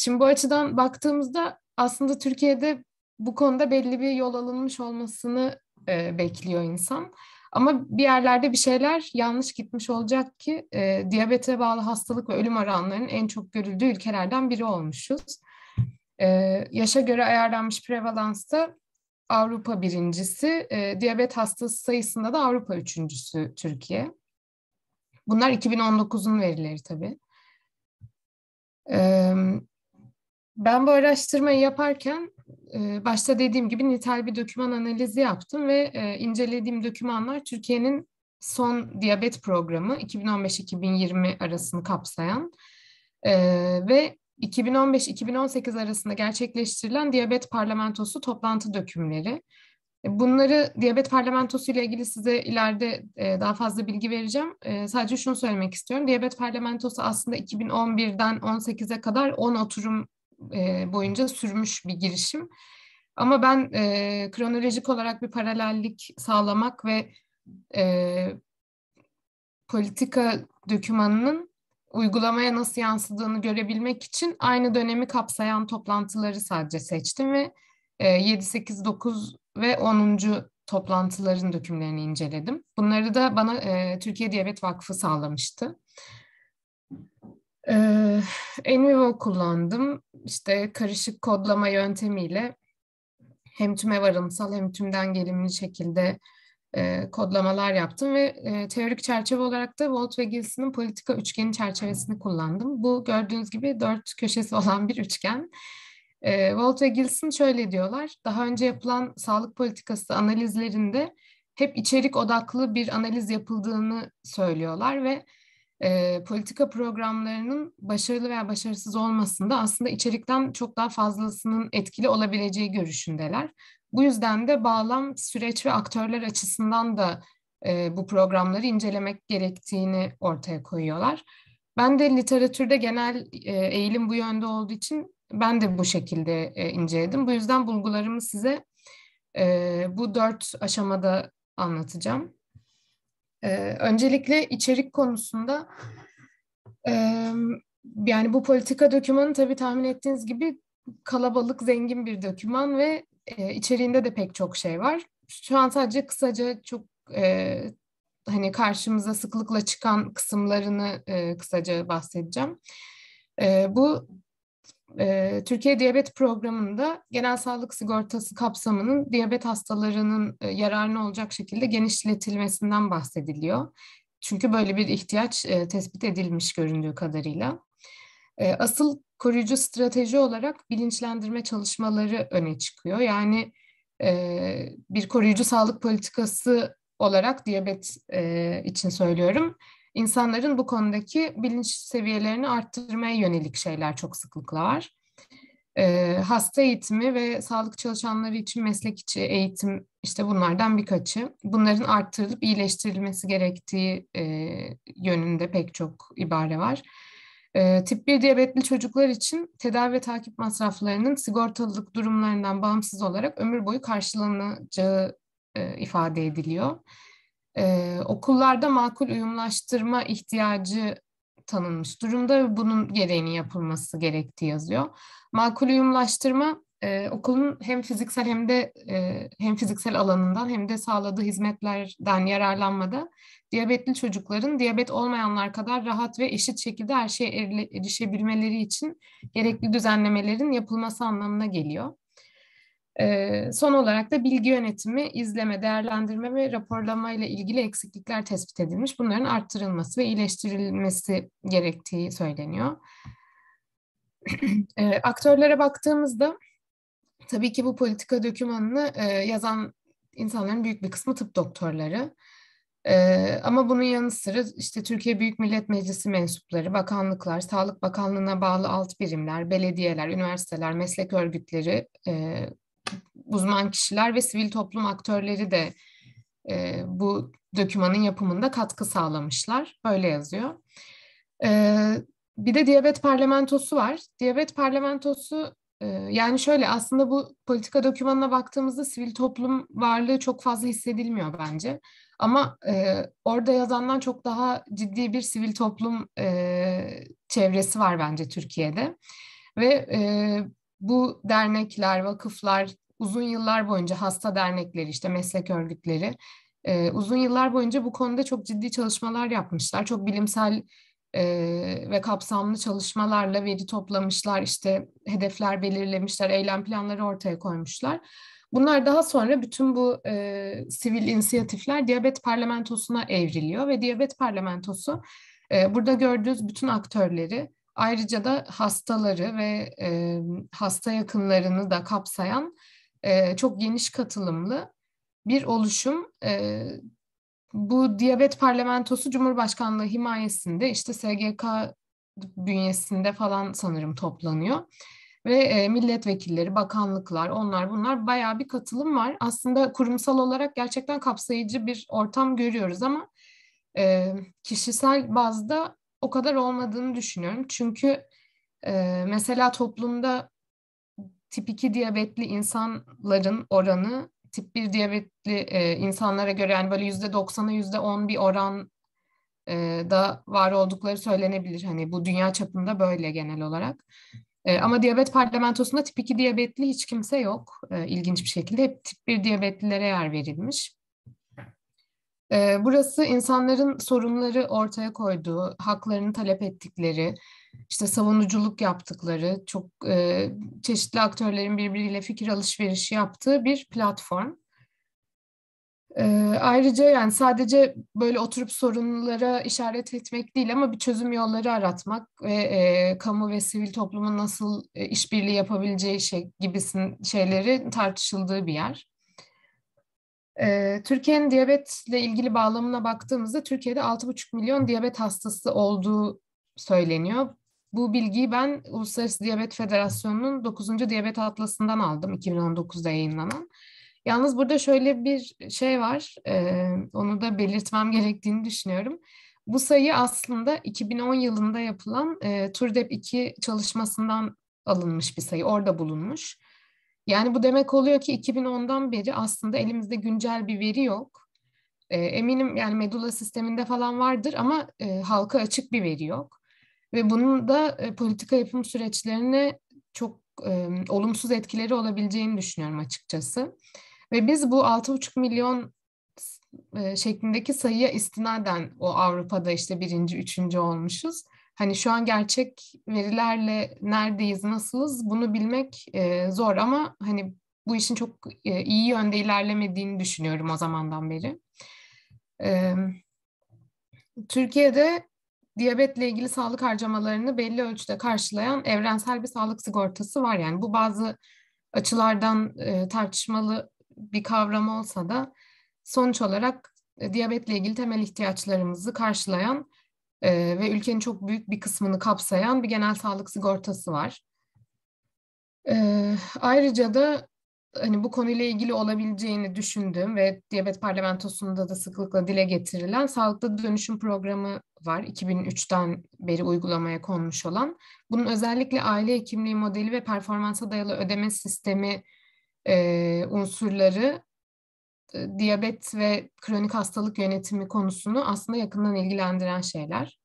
Şimdi bu açıdan baktığımızda aslında Türkiye'de bu konuda belli bir yol alınmış olmasını e, bekliyor insan. Ama bir yerlerde bir şeyler yanlış gitmiş olacak ki e, diyabete bağlı hastalık ve ölüm oranlarının en çok görüldüğü ülkelerden biri olmuşuz. E, yaşa göre ayarlanmış prevalansta Avrupa birincisi, e, diyabet hastası sayısında da Avrupa üçüncüsü Türkiye. Bunlar 2019'un verileri tabii. E, ben bu araştırmayı yaparken e, başta dediğim gibi nitel bir döküman analizi yaptım ve e, incelediğim dokümanlar Türkiye'nin son diyabet programı 2015-2020 arasını kapsayan e, ve 2015-2018 arasında gerçekleştirilen diyabet parlamentosu toplantı dökümleri. Bunları diyabet parlamentosu ile ilgili size ileride daha fazla bilgi vereceğim. Sadece şunu söylemek istiyorum. Diyabet parlamentosu aslında 2011'den 18'e kadar 10 oturum boyunca sürmüş bir girişim. Ama ben e, kronolojik olarak bir paralellik sağlamak ve e, politika dökümanının uygulamaya nasıl yansıdığını görebilmek için aynı dönemi kapsayan toplantıları sadece seçtim ve e, 7, 8, 9 ve 10. toplantıların dökümlerini inceledim. Bunları da bana e, Türkiye Diyabet Vakfı sağlamıştı. Ee, Enviro kullandım. İşte karışık kodlama yöntemiyle hem tüme varımsal hem tümden gelimli şekilde e, kodlamalar yaptım ve e, teorik çerçeve olarak da Volt ve Gilson'ın politika üçgeni çerçevesini kullandım. Bu gördüğünüz gibi dört köşesi olan bir üçgen. E, Volt ve Gilson şöyle diyorlar, daha önce yapılan sağlık politikası analizlerinde hep içerik odaklı bir analiz yapıldığını söylüyorlar ve e, politika programlarının başarılı veya başarısız olmasında aslında içerikten çok daha fazlasının etkili olabileceği görüşündeler. Bu yüzden de bağlam, süreç ve aktörler açısından da e, bu programları incelemek gerektiğini ortaya koyuyorlar. Ben de literatürde genel e, eğilim bu yönde olduğu için ben de bu şekilde e, inceledim. Bu yüzden bulgularımı size e, bu dört aşamada anlatacağım. E, öncelikle içerik konusunda e, yani bu politika dokümanı tabii tahmin ettiğiniz gibi kalabalık, zengin bir doküman ve e, içeriğinde de pek çok şey var. Şu an sadece kısaca çok e, hani karşımıza sıklıkla çıkan kısımlarını e, kısaca bahsedeceğim. E, bu ee, Türkiye Diyabet Programı'nda genel sağlık sigortası kapsamının diyabet hastalarının e, yararına olacak şekilde genişletilmesinden bahsediliyor. Çünkü böyle bir ihtiyaç e, tespit edilmiş göründüğü kadarıyla. E, asıl koruyucu strateji olarak bilinçlendirme çalışmaları öne çıkıyor. Yani e, bir koruyucu sağlık politikası olarak diyabet için söylüyorum insanların bu konudaki bilinç seviyelerini arttırmaya yönelik şeyler çok sıklıkla var. Ee, hasta eğitimi ve sağlık çalışanları için meslek içi eğitim işte bunlardan birkaçı. Bunların arttırılıp iyileştirilmesi gerektiği e, yönünde pek çok ibare var. Ee, tip 1 diyabetli çocuklar için tedavi ve takip masraflarının sigortalılık durumlarından bağımsız olarak ömür boyu karşılanacağı e, ifade ediliyor e, okullarda makul uyumlaştırma ihtiyacı tanınmış durumda ve bunun gereğini yapılması gerektiği yazıyor. Makul uyumlaştırma e, okulun hem fiziksel hem de e, hem fiziksel alanından hem de sağladığı hizmetlerden yararlanmada diyabetli çocukların diyabet olmayanlar kadar rahat ve eşit şekilde her şeye erişebilmeleri için gerekli düzenlemelerin yapılması anlamına geliyor son olarak da bilgi yönetimi, izleme, değerlendirme ve raporlama ile ilgili eksiklikler tespit edilmiş. Bunların arttırılması ve iyileştirilmesi gerektiği söyleniyor. E, aktörlere baktığımızda tabii ki bu politika dokümanını e, yazan insanların büyük bir kısmı tıp doktorları. Ee, ama bunun yanı sıra işte Türkiye Büyük Millet Meclisi mensupları, bakanlıklar, Sağlık Bakanlığı'na bağlı alt birimler, belediyeler, üniversiteler, meslek örgütleri, e, uzman kişiler ve sivil toplum aktörleri de e, bu dokümanın yapımında katkı sağlamışlar. Böyle yazıyor. E, bir de diyabet parlamentosu var. Diyabet parlamentosu e, yani şöyle aslında bu politika dokümanına baktığımızda sivil toplum varlığı çok fazla hissedilmiyor bence. Ama e, orada yazandan çok daha ciddi bir sivil toplum e, çevresi var bence Türkiye'de. Ve e, bu dernekler, vakıflar, uzun yıllar boyunca hasta dernekleri işte meslek örgütleri e, uzun yıllar boyunca bu konuda çok ciddi çalışmalar yapmışlar. Çok bilimsel e, ve kapsamlı çalışmalarla veri toplamışlar, işte hedefler belirlemişler, eylem planları ortaya koymuşlar. Bunlar daha sonra bütün bu e, sivil inisiyatifler diyabet parlamentosuna evriliyor ve diyabet parlamentosu e, burada gördüğünüz bütün aktörleri ayrıca da hastaları ve e, hasta yakınlarını da kapsayan e, çok geniş katılımlı bir oluşum. E, bu diyabet parlamentosu Cumhurbaşkanlığı himayesinde işte SGK bünyesinde falan sanırım toplanıyor. Ve e, milletvekilleri, bakanlıklar, onlar bunlar bayağı bir katılım var. Aslında kurumsal olarak gerçekten kapsayıcı bir ortam görüyoruz ama e, kişisel bazda o kadar olmadığını düşünüyorum. Çünkü e, mesela toplumda tip 2 diyabetli insanların oranı tip 1 diyabetli e, insanlara göre yani böyle %90'a %10 bir oran e, da var oldukları söylenebilir. Hani bu dünya çapında böyle genel olarak. E, ama diyabet parlamentosunda tip 2 diyabetli hiç kimse yok. E, ilginç bir şekilde hep tip 1 diyabetlilere yer verilmiş. E, burası insanların sorunları ortaya koyduğu, haklarını talep ettikleri, işte savunuculuk yaptıkları, çok e, çeşitli aktörlerin birbiriyle fikir alışverişi yaptığı bir platform. E, ayrıca yani sadece böyle oturup sorunlara işaret etmek değil ama bir çözüm yolları aratmak ve e, kamu ve sivil toplumun nasıl e, işbirliği yapabileceği şey gibisin şeyleri tartışıldığı bir yer. E, Türkiye'nin diyabetle ilgili bağlamına baktığımızda Türkiye'de 6,5 milyon diyabet hastası olduğu söyleniyor. Bu bilgiyi ben Uluslararası Diyabet Federasyonu'nun 9. Diyabet Atlası'ndan aldım 2019'da yayınlanan. Yalnız burada şöyle bir şey var, e, onu da belirtmem gerektiğini düşünüyorum. Bu sayı aslında 2010 yılında yapılan e, TÜRDEP 2 çalışmasından alınmış bir sayı, orada bulunmuş. Yani bu demek oluyor ki 2010'dan beri aslında elimizde güncel bir veri yok. E, eminim yani medula sisteminde falan vardır ama e, halka açık bir veri yok. Ve bunun da e, politika yapım süreçlerine çok e, olumsuz etkileri olabileceğini düşünüyorum açıkçası. Ve biz bu 6,5 milyon e, şeklindeki sayıya istinaden o Avrupa'da işte birinci, üçüncü olmuşuz. Hani şu an gerçek verilerle neredeyiz, nasılız bunu bilmek e, zor ama hani bu işin çok e, iyi yönde ilerlemediğini düşünüyorum o zamandan beri. E, Türkiye'de diyabetle ilgili sağlık harcamalarını belli ölçüde karşılayan evrensel bir sağlık sigortası var. Yani bu bazı açılardan e, tartışmalı bir kavram olsa da sonuç olarak e, diyabetle ilgili temel ihtiyaçlarımızı karşılayan e, ve ülkenin çok büyük bir kısmını kapsayan bir genel sağlık sigortası var. E, ayrıca da hani bu konuyla ilgili olabileceğini düşündüm ve Diyabet Parlamentosu'nda da sıklıkla dile getirilen Sağlıklı Dönüşüm Programı var. 2003'ten beri uygulamaya konmuş olan. Bunun özellikle aile hekimliği modeli ve performansa dayalı ödeme sistemi e, unsurları e, diyabet ve kronik hastalık yönetimi konusunu aslında yakından ilgilendiren şeyler.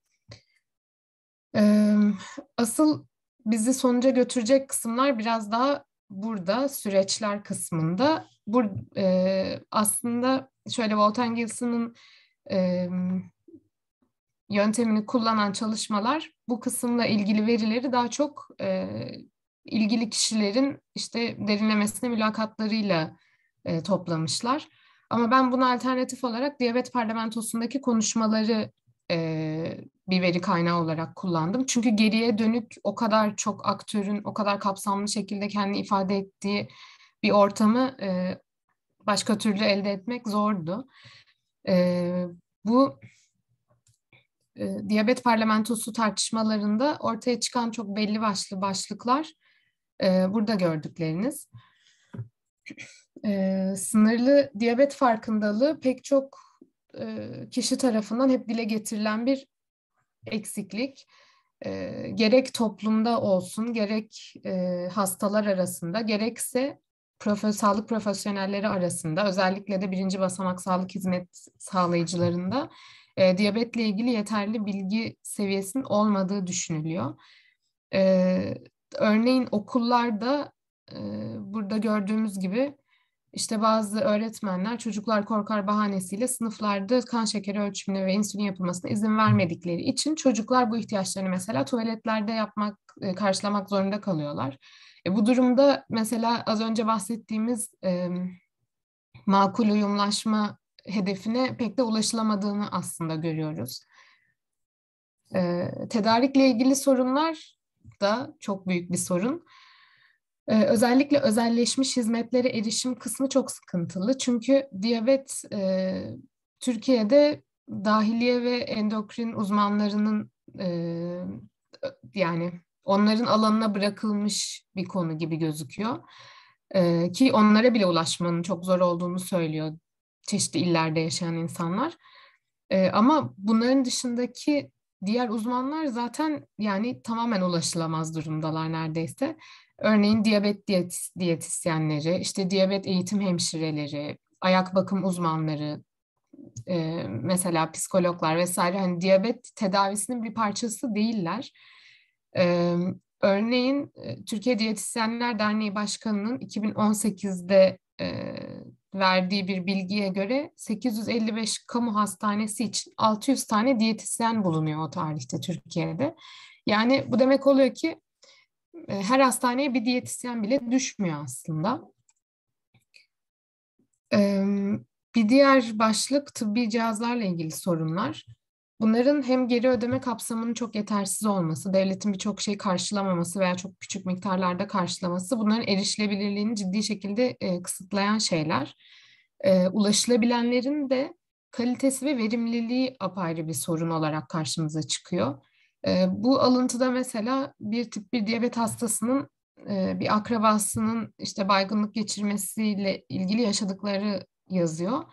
E, asıl bizi sonuca götürecek kısımlar biraz daha burada süreçler kısmında bu e, aslında şöyle Walton Gilson'ın e, yöntemini kullanan çalışmalar bu kısımla ilgili verileri daha çok e, ilgili kişilerin işte derinlemesine mülakatlarıyla e, toplamışlar. Ama ben bunu alternatif olarak Diyabet Parlamentosu'ndaki konuşmaları e, bir veri kaynağı olarak kullandım. Çünkü geriye dönük o kadar çok aktörün o kadar kapsamlı şekilde kendini ifade ettiği bir ortamı e, başka türlü elde etmek zordu. E, bu e, diyabet parlamentosu tartışmalarında ortaya çıkan çok belli başlı başlıklar e, burada gördükleriniz. E, sınırlı diyabet farkındalığı pek çok e, kişi tarafından hep dile getirilen bir eksiklik. E, gerek toplumda olsun, gerek e, hastalar arasında, gerekse profes, sağlık profesyonelleri arasında, özellikle de birinci basamak sağlık hizmet sağlayıcılarında e, diyabetle ilgili yeterli bilgi seviyesinin olmadığı düşünülüyor. E, örneğin okullarda e, burada gördüğümüz gibi işte bazı öğretmenler çocuklar korkar bahanesiyle sınıflarda kan şekeri ölçümüne ve insülin yapılmasına izin vermedikleri için çocuklar bu ihtiyaçlarını mesela tuvaletlerde yapmak, e, karşılamak zorunda kalıyorlar. E bu durumda mesela az önce bahsettiğimiz e, makul uyumlaşma hedefine pek de ulaşılamadığını aslında görüyoruz. E, tedarikle ilgili sorunlar da çok büyük bir sorun. Ee, özellikle özelleşmiş hizmetlere erişim kısmı çok sıkıntılı. Çünkü diyabet e, Türkiye'de dahiliye ve endokrin uzmanlarının e, yani onların alanına bırakılmış bir konu gibi gözüküyor. E, ki onlara bile ulaşmanın çok zor olduğunu söylüyor çeşitli illerde yaşayan insanlar. E, ama bunların dışındaki diğer uzmanlar zaten yani tamamen ulaşılamaz durumdalar neredeyse. Örneğin diyabet diyetis, diyetisyenleri, işte diyabet eğitim hemşireleri, ayak bakım uzmanları, e, mesela psikologlar vesaire hani diyabet tedavisinin bir parçası değiller. E, örneğin e, Türkiye Diyetisyenler Derneği Başkanı'nın 2018'de e, verdiği bir bilgiye göre 855 kamu hastanesi için 600 tane diyetisyen bulunuyor o tarihte Türkiye'de. Yani bu demek oluyor ki e, her hastaneye bir diyetisyen bile düşmüyor aslında. Bir diğer başlık tıbbi cihazlarla ilgili sorunlar. Bunların hem geri ödeme kapsamının çok yetersiz olması, devletin birçok şey karşılamaması veya çok küçük miktarlarda karşılaması bunların erişilebilirliğini ciddi şekilde e, kısıtlayan şeyler. E, ulaşılabilenlerin de kalitesi ve verimliliği apayrı bir sorun olarak karşımıza çıkıyor. E, bu alıntıda mesela bir tip bir diyabet hastasının e, bir akrabasının işte baygınlık geçirmesiyle ilgili yaşadıkları yazıyor.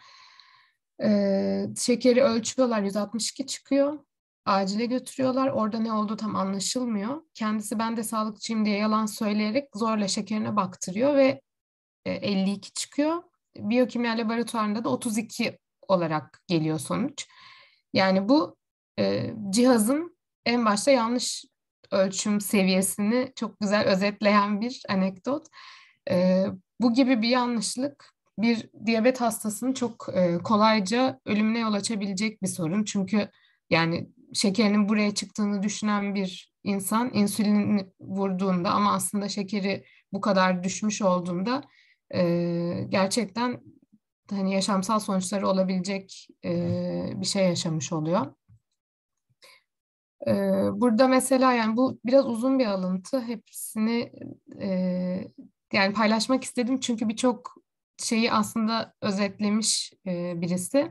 Ee, şekeri ölçüyorlar 162 çıkıyor. Acile götürüyorlar. Orada ne oldu tam anlaşılmıyor. Kendisi ben de sağlıkçıyım diye yalan söyleyerek zorla şekerine baktırıyor ve 52 çıkıyor. Biyokimya laboratuvarında da 32 olarak geliyor sonuç. Yani bu e, cihazın en başta yanlış ölçüm seviyesini çok güzel özetleyen bir anekdot. E, bu gibi bir yanlışlık bir diyabet hastasının çok e, kolayca ölümüne yol açabilecek bir sorun. Çünkü yani şekerin buraya çıktığını düşünen bir insan insülin vurduğunda ama aslında şekeri bu kadar düşmüş olduğunda e, gerçekten hani yaşamsal sonuçları olabilecek e, bir şey yaşamış oluyor. E, burada mesela yani bu biraz uzun bir alıntı. Hepsini e, yani paylaşmak istedim çünkü birçok şeyi aslında özetlemiş e, birisi.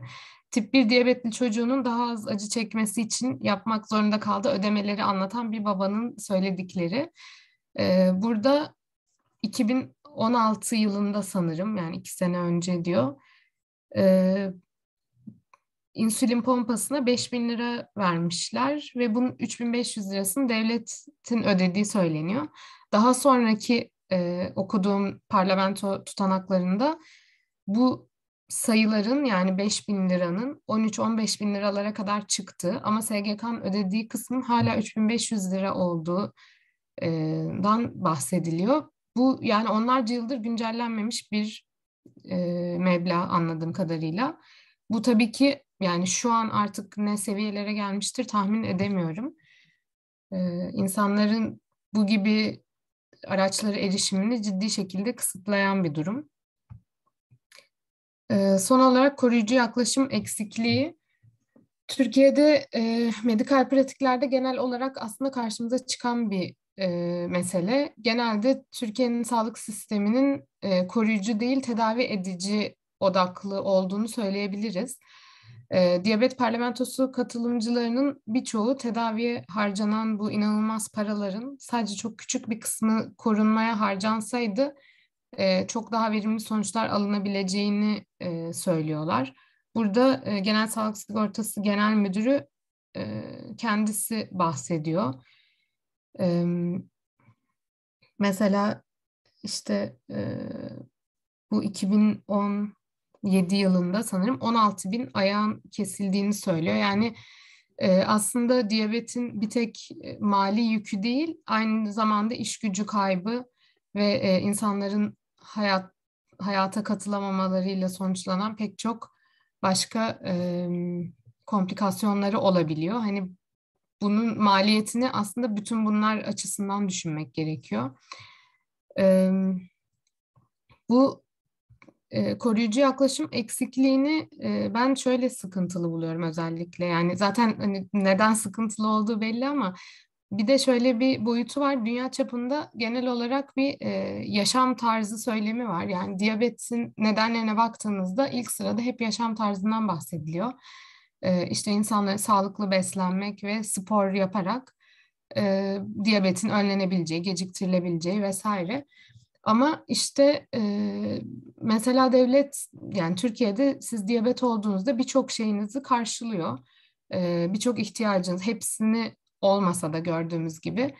Tip 1 diyabetli çocuğunun daha az acı çekmesi için yapmak zorunda kaldığı ödemeleri anlatan bir babanın söyledikleri. E, burada 2016 yılında sanırım yani iki sene önce diyor. E, insülin pompasına 5000 lira vermişler ve bunun 3500 lirasını devletin ödediği söyleniyor. Daha sonraki e, okuduğum parlamento tutanaklarında bu sayıların yani 5 bin liranın 13-15 bin liralara kadar çıktı ama SGK'nın ödediği kısmın hala 3500 lira olduğundan e, bahsediliyor. Bu yani onlarca yıldır güncellenmemiş bir e, meblağ anladığım kadarıyla. Bu tabii ki yani şu an artık ne seviyelere gelmiştir tahmin edemiyorum. Ee, insanların bu gibi araçları erişimini ciddi şekilde kısıtlayan bir durum. Ee, son olarak koruyucu yaklaşım eksikliği. Türkiye'de e, medikal pratiklerde genel olarak aslında karşımıza çıkan bir e, mesele. Genelde Türkiye'nin sağlık sisteminin e, koruyucu değil tedavi edici odaklı olduğunu söyleyebiliriz. E, diyabet parlamentosu katılımcılarının birçoğu tedaviye harcanan bu inanılmaz paraların sadece çok küçük bir kısmı korunmaya harcansaydı e, çok daha verimli sonuçlar alınabileceğini e, söylüyorlar. Burada e, Genel Sağlık Sigortası Genel Müdürü e, kendisi bahsediyor. E, mesela işte e, bu 2010 2007 yılında sanırım 16 bin ayağın kesildiğini söylüyor. Yani e, aslında diyabetin bir tek e, mali yükü değil, aynı zamanda iş gücü kaybı ve e, insanların hayat hayata katılamamalarıyla sonuçlanan pek çok başka e, komplikasyonları olabiliyor. Hani bunun maliyetini aslında bütün bunlar açısından düşünmek gerekiyor. E, bu e, koruyucu yaklaşım eksikliğini e, ben şöyle sıkıntılı buluyorum özellikle. Yani zaten hani neden sıkıntılı olduğu belli ama bir de şöyle bir boyutu var. Dünya çapında genel olarak bir e, yaşam tarzı söylemi var. Yani diyabetin nedenlerine baktığınızda ilk sırada hep yaşam tarzından bahsediliyor. E, işte insanlara sağlıklı beslenmek ve spor yaparak e, diyabetin önlenebileceği, geciktirilebileceği vesaire. Ama işte e, mesela devlet yani Türkiye'de siz diyabet olduğunuzda birçok şeyinizi karşılıyor. E, birçok ihtiyacınız hepsini olmasa da gördüğümüz gibi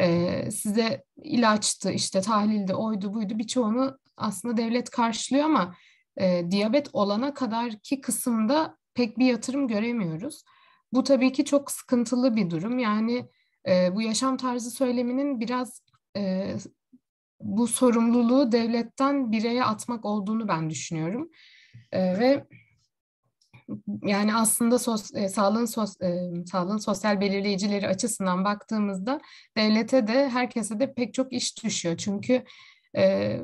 e, size ilaçtı işte tahlilde oydu buydu birçoğunu aslında devlet karşılıyor ama e, diyabet olana kadar ki kısımda pek bir yatırım göremiyoruz. Bu tabii ki çok sıkıntılı bir durum. Yani e, bu yaşam tarzı söyleminin biraz e, bu sorumluluğu devletten bireye atmak olduğunu ben düşünüyorum. E, ve yani aslında sos, e, sağlığın sos, e, sağlığın sosyal belirleyicileri açısından baktığımızda devlete de herkese de pek çok iş düşüyor. Çünkü e,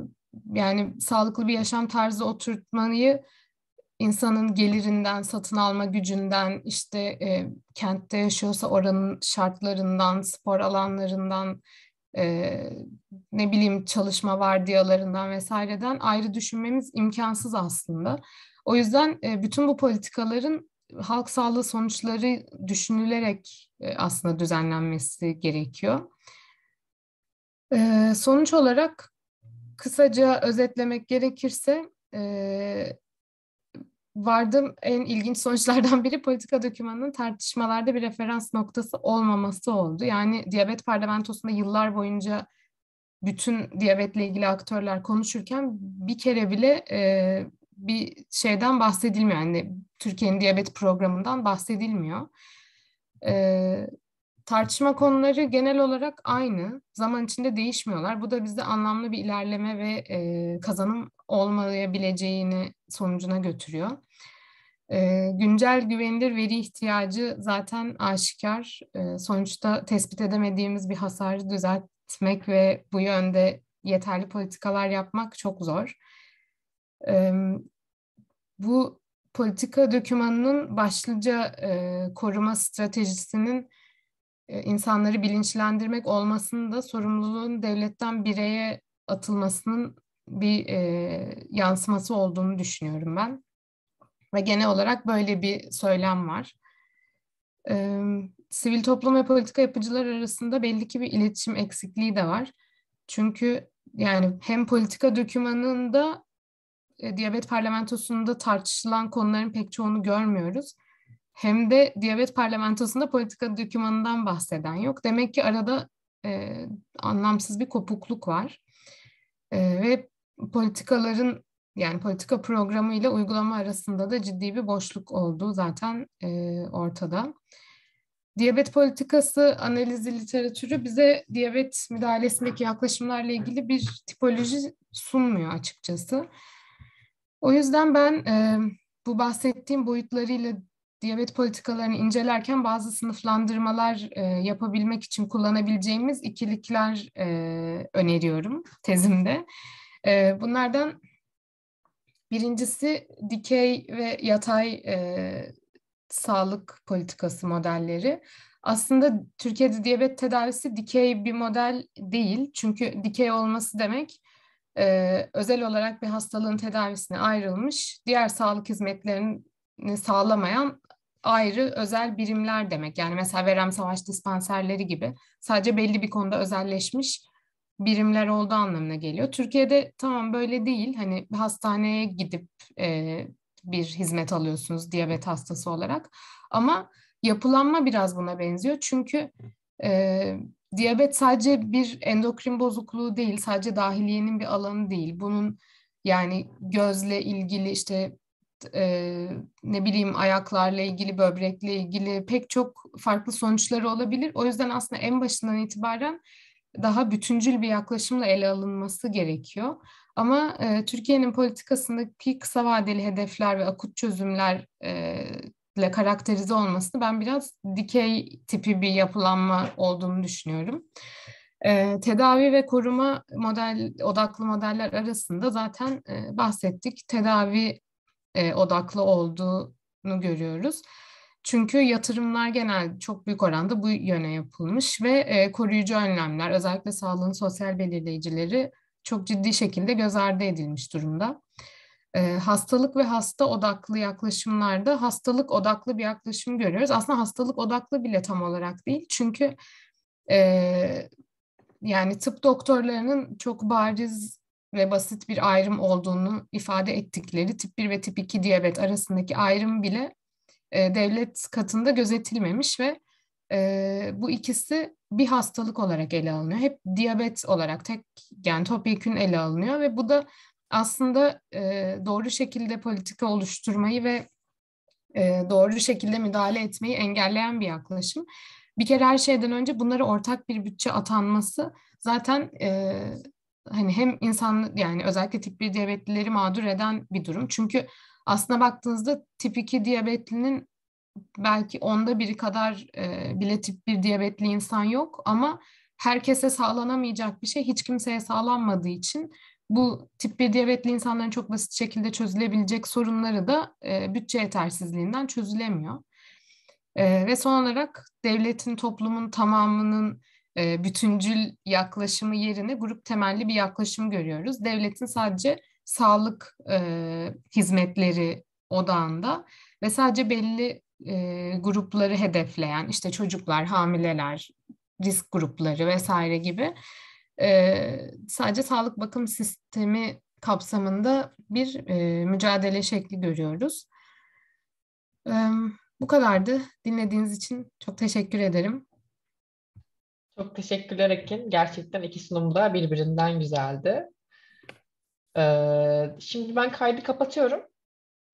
yani sağlıklı bir yaşam tarzı oturtmayı insanın gelirinden, satın alma gücünden, işte e, kentte yaşıyorsa oranın şartlarından, spor alanlarından, e, ne bileyim çalışma vardiyalarından vesaireden ayrı düşünmemiz imkansız aslında. O yüzden e, bütün bu politikaların halk sağlığı sonuçları düşünülerek e, aslında düzenlenmesi gerekiyor. E, sonuç olarak kısaca özetlemek gerekirse vardığım en ilginç sonuçlardan biri politika dokümanının tartışmalarda bir referans noktası olmaması oldu. Yani diyabet parlamentosunda yıllar boyunca bütün diyabetle ilgili aktörler konuşurken bir kere bile e, bir şeyden bahsedilmiyor. Yani Türkiye'nin diyabet programından bahsedilmiyor. E, tartışma konuları genel olarak aynı. Zaman içinde değişmiyorlar. Bu da bizde anlamlı bir ilerleme ve e, kazanım olmayabileceğini sonucuna götürüyor. Ee, güncel güvenilir veri ihtiyacı zaten aşikar. Ee, sonuçta tespit edemediğimiz bir hasarı düzeltmek ve bu yönde yeterli politikalar yapmak çok zor. Ee, bu politika dokümanının başlıca e, koruma stratejisinin e, insanları bilinçlendirmek olmasının da sorumluluğun devletten bireye atılmasının bir e, yansıması olduğunu düşünüyorum ben. Ve genel olarak böyle bir söylem var. Ee, sivil toplum ve politika yapıcılar arasında belli ki bir iletişim eksikliği de var. Çünkü yani hem politika dokümanında e, diyabet parlamentosunda tartışılan konuların pek çoğunu görmüyoruz. Hem de diyabet parlamentosunda politika dokümanından bahseden yok. Demek ki arada e, anlamsız bir kopukluk var. E, ve politikaların yani politika programı ile uygulama arasında da ciddi bir boşluk olduğu zaten e, ortada. Diyabet politikası analizi literatürü bize diyabet müdahalesindeki yaklaşımlarla ilgili bir tipoloji sunmuyor açıkçası. O yüzden ben e, bu bahsettiğim boyutlarıyla diyabet politikalarını incelerken bazı sınıflandırmalar e, yapabilmek için kullanabileceğimiz ikilikler e, öneriyorum tezimde. E, bunlardan Birincisi dikey ve yatay e, sağlık politikası modelleri. Aslında Türkiye'de diyabet tedavisi dikey bir model değil. Çünkü dikey olması demek e, özel olarak bir hastalığın tedavisine ayrılmış, diğer sağlık hizmetlerini sağlamayan ayrı özel birimler demek. Yani mesela verem savaş dispanserleri gibi sadece belli bir konuda özelleşmiş birimler olduğu anlamına geliyor. Türkiye'de tamam böyle değil. Hani hastaneye gidip e, bir hizmet alıyorsunuz diyabet hastası olarak. Ama yapılanma biraz buna benziyor. Çünkü e, diyabet sadece bir endokrin bozukluğu değil, sadece dahiliyenin bir alanı değil. Bunun yani gözle ilgili işte e, ne bileyim ayaklarla ilgili, böbrekle ilgili pek çok farklı sonuçları olabilir. O yüzden aslında en başından itibaren daha bütüncül bir yaklaşımla ele alınması gerekiyor. Ama e, Türkiye'nin politikasındaki kısa vadeli hedefler ve akut çözümlerle e, karakterize olmasını ben biraz dikey tipi bir yapılanma olduğunu düşünüyorum. E, tedavi ve koruma model odaklı modeller arasında zaten e, bahsettik. Tedavi e, odaklı olduğunu görüyoruz. Çünkü yatırımlar genel çok büyük oranda bu yöne yapılmış ve e, koruyucu önlemler özellikle sağlığın sosyal belirleyicileri çok ciddi şekilde göz ardı edilmiş durumda. E, hastalık ve hasta odaklı yaklaşımlarda hastalık odaklı bir yaklaşım görüyoruz. Aslında hastalık odaklı bile tam olarak değil. Çünkü e, yani tıp doktorlarının çok bariz ve basit bir ayrım olduğunu ifade ettikleri tip 1 ve tip 2 diyabet arasındaki ayrım bile e, devlet katında gözetilmemiş ve e, bu ikisi bir hastalık olarak ele alınıyor. Hep diyabet olarak tek yani topyekün ele alınıyor ve bu da aslında e, doğru şekilde politika oluşturmayı ve e, doğru şekilde müdahale etmeyi engelleyen bir yaklaşım. Bir kere her şeyden önce bunlara ortak bir bütçe atanması zaten e, hani hem insan yani özellikle tip 1 diyabetlileri mağdur eden bir durum. Çünkü aslına baktığınızda tip 2 diyabetlinin belki onda biri kadar e, bile tip 1 diyabetli insan yok ama herkese sağlanamayacak bir şey hiç kimseye sağlanmadığı için bu tip 1 diyabetli insanların çok basit şekilde çözülebilecek sorunları da e, bütçe yetersizliğinden çözülemiyor. E, ve son olarak devletin, toplumun tamamının e, bütüncül yaklaşımı yerine grup temelli bir yaklaşım görüyoruz. Devletin sadece sağlık e, hizmetleri odağında ve sadece belli e, grupları hedefleyen işte çocuklar, hamileler, risk grupları vesaire gibi e, sadece sağlık bakım sistemi kapsamında bir e, mücadele şekli görüyoruz. E, bu kadardı. Dinlediğiniz için çok teşekkür ederim. Çok teşekkürler Ekin. Gerçekten iki sunum da birbirinden güzeldi. Ee, şimdi ben kaydı kapatıyorum.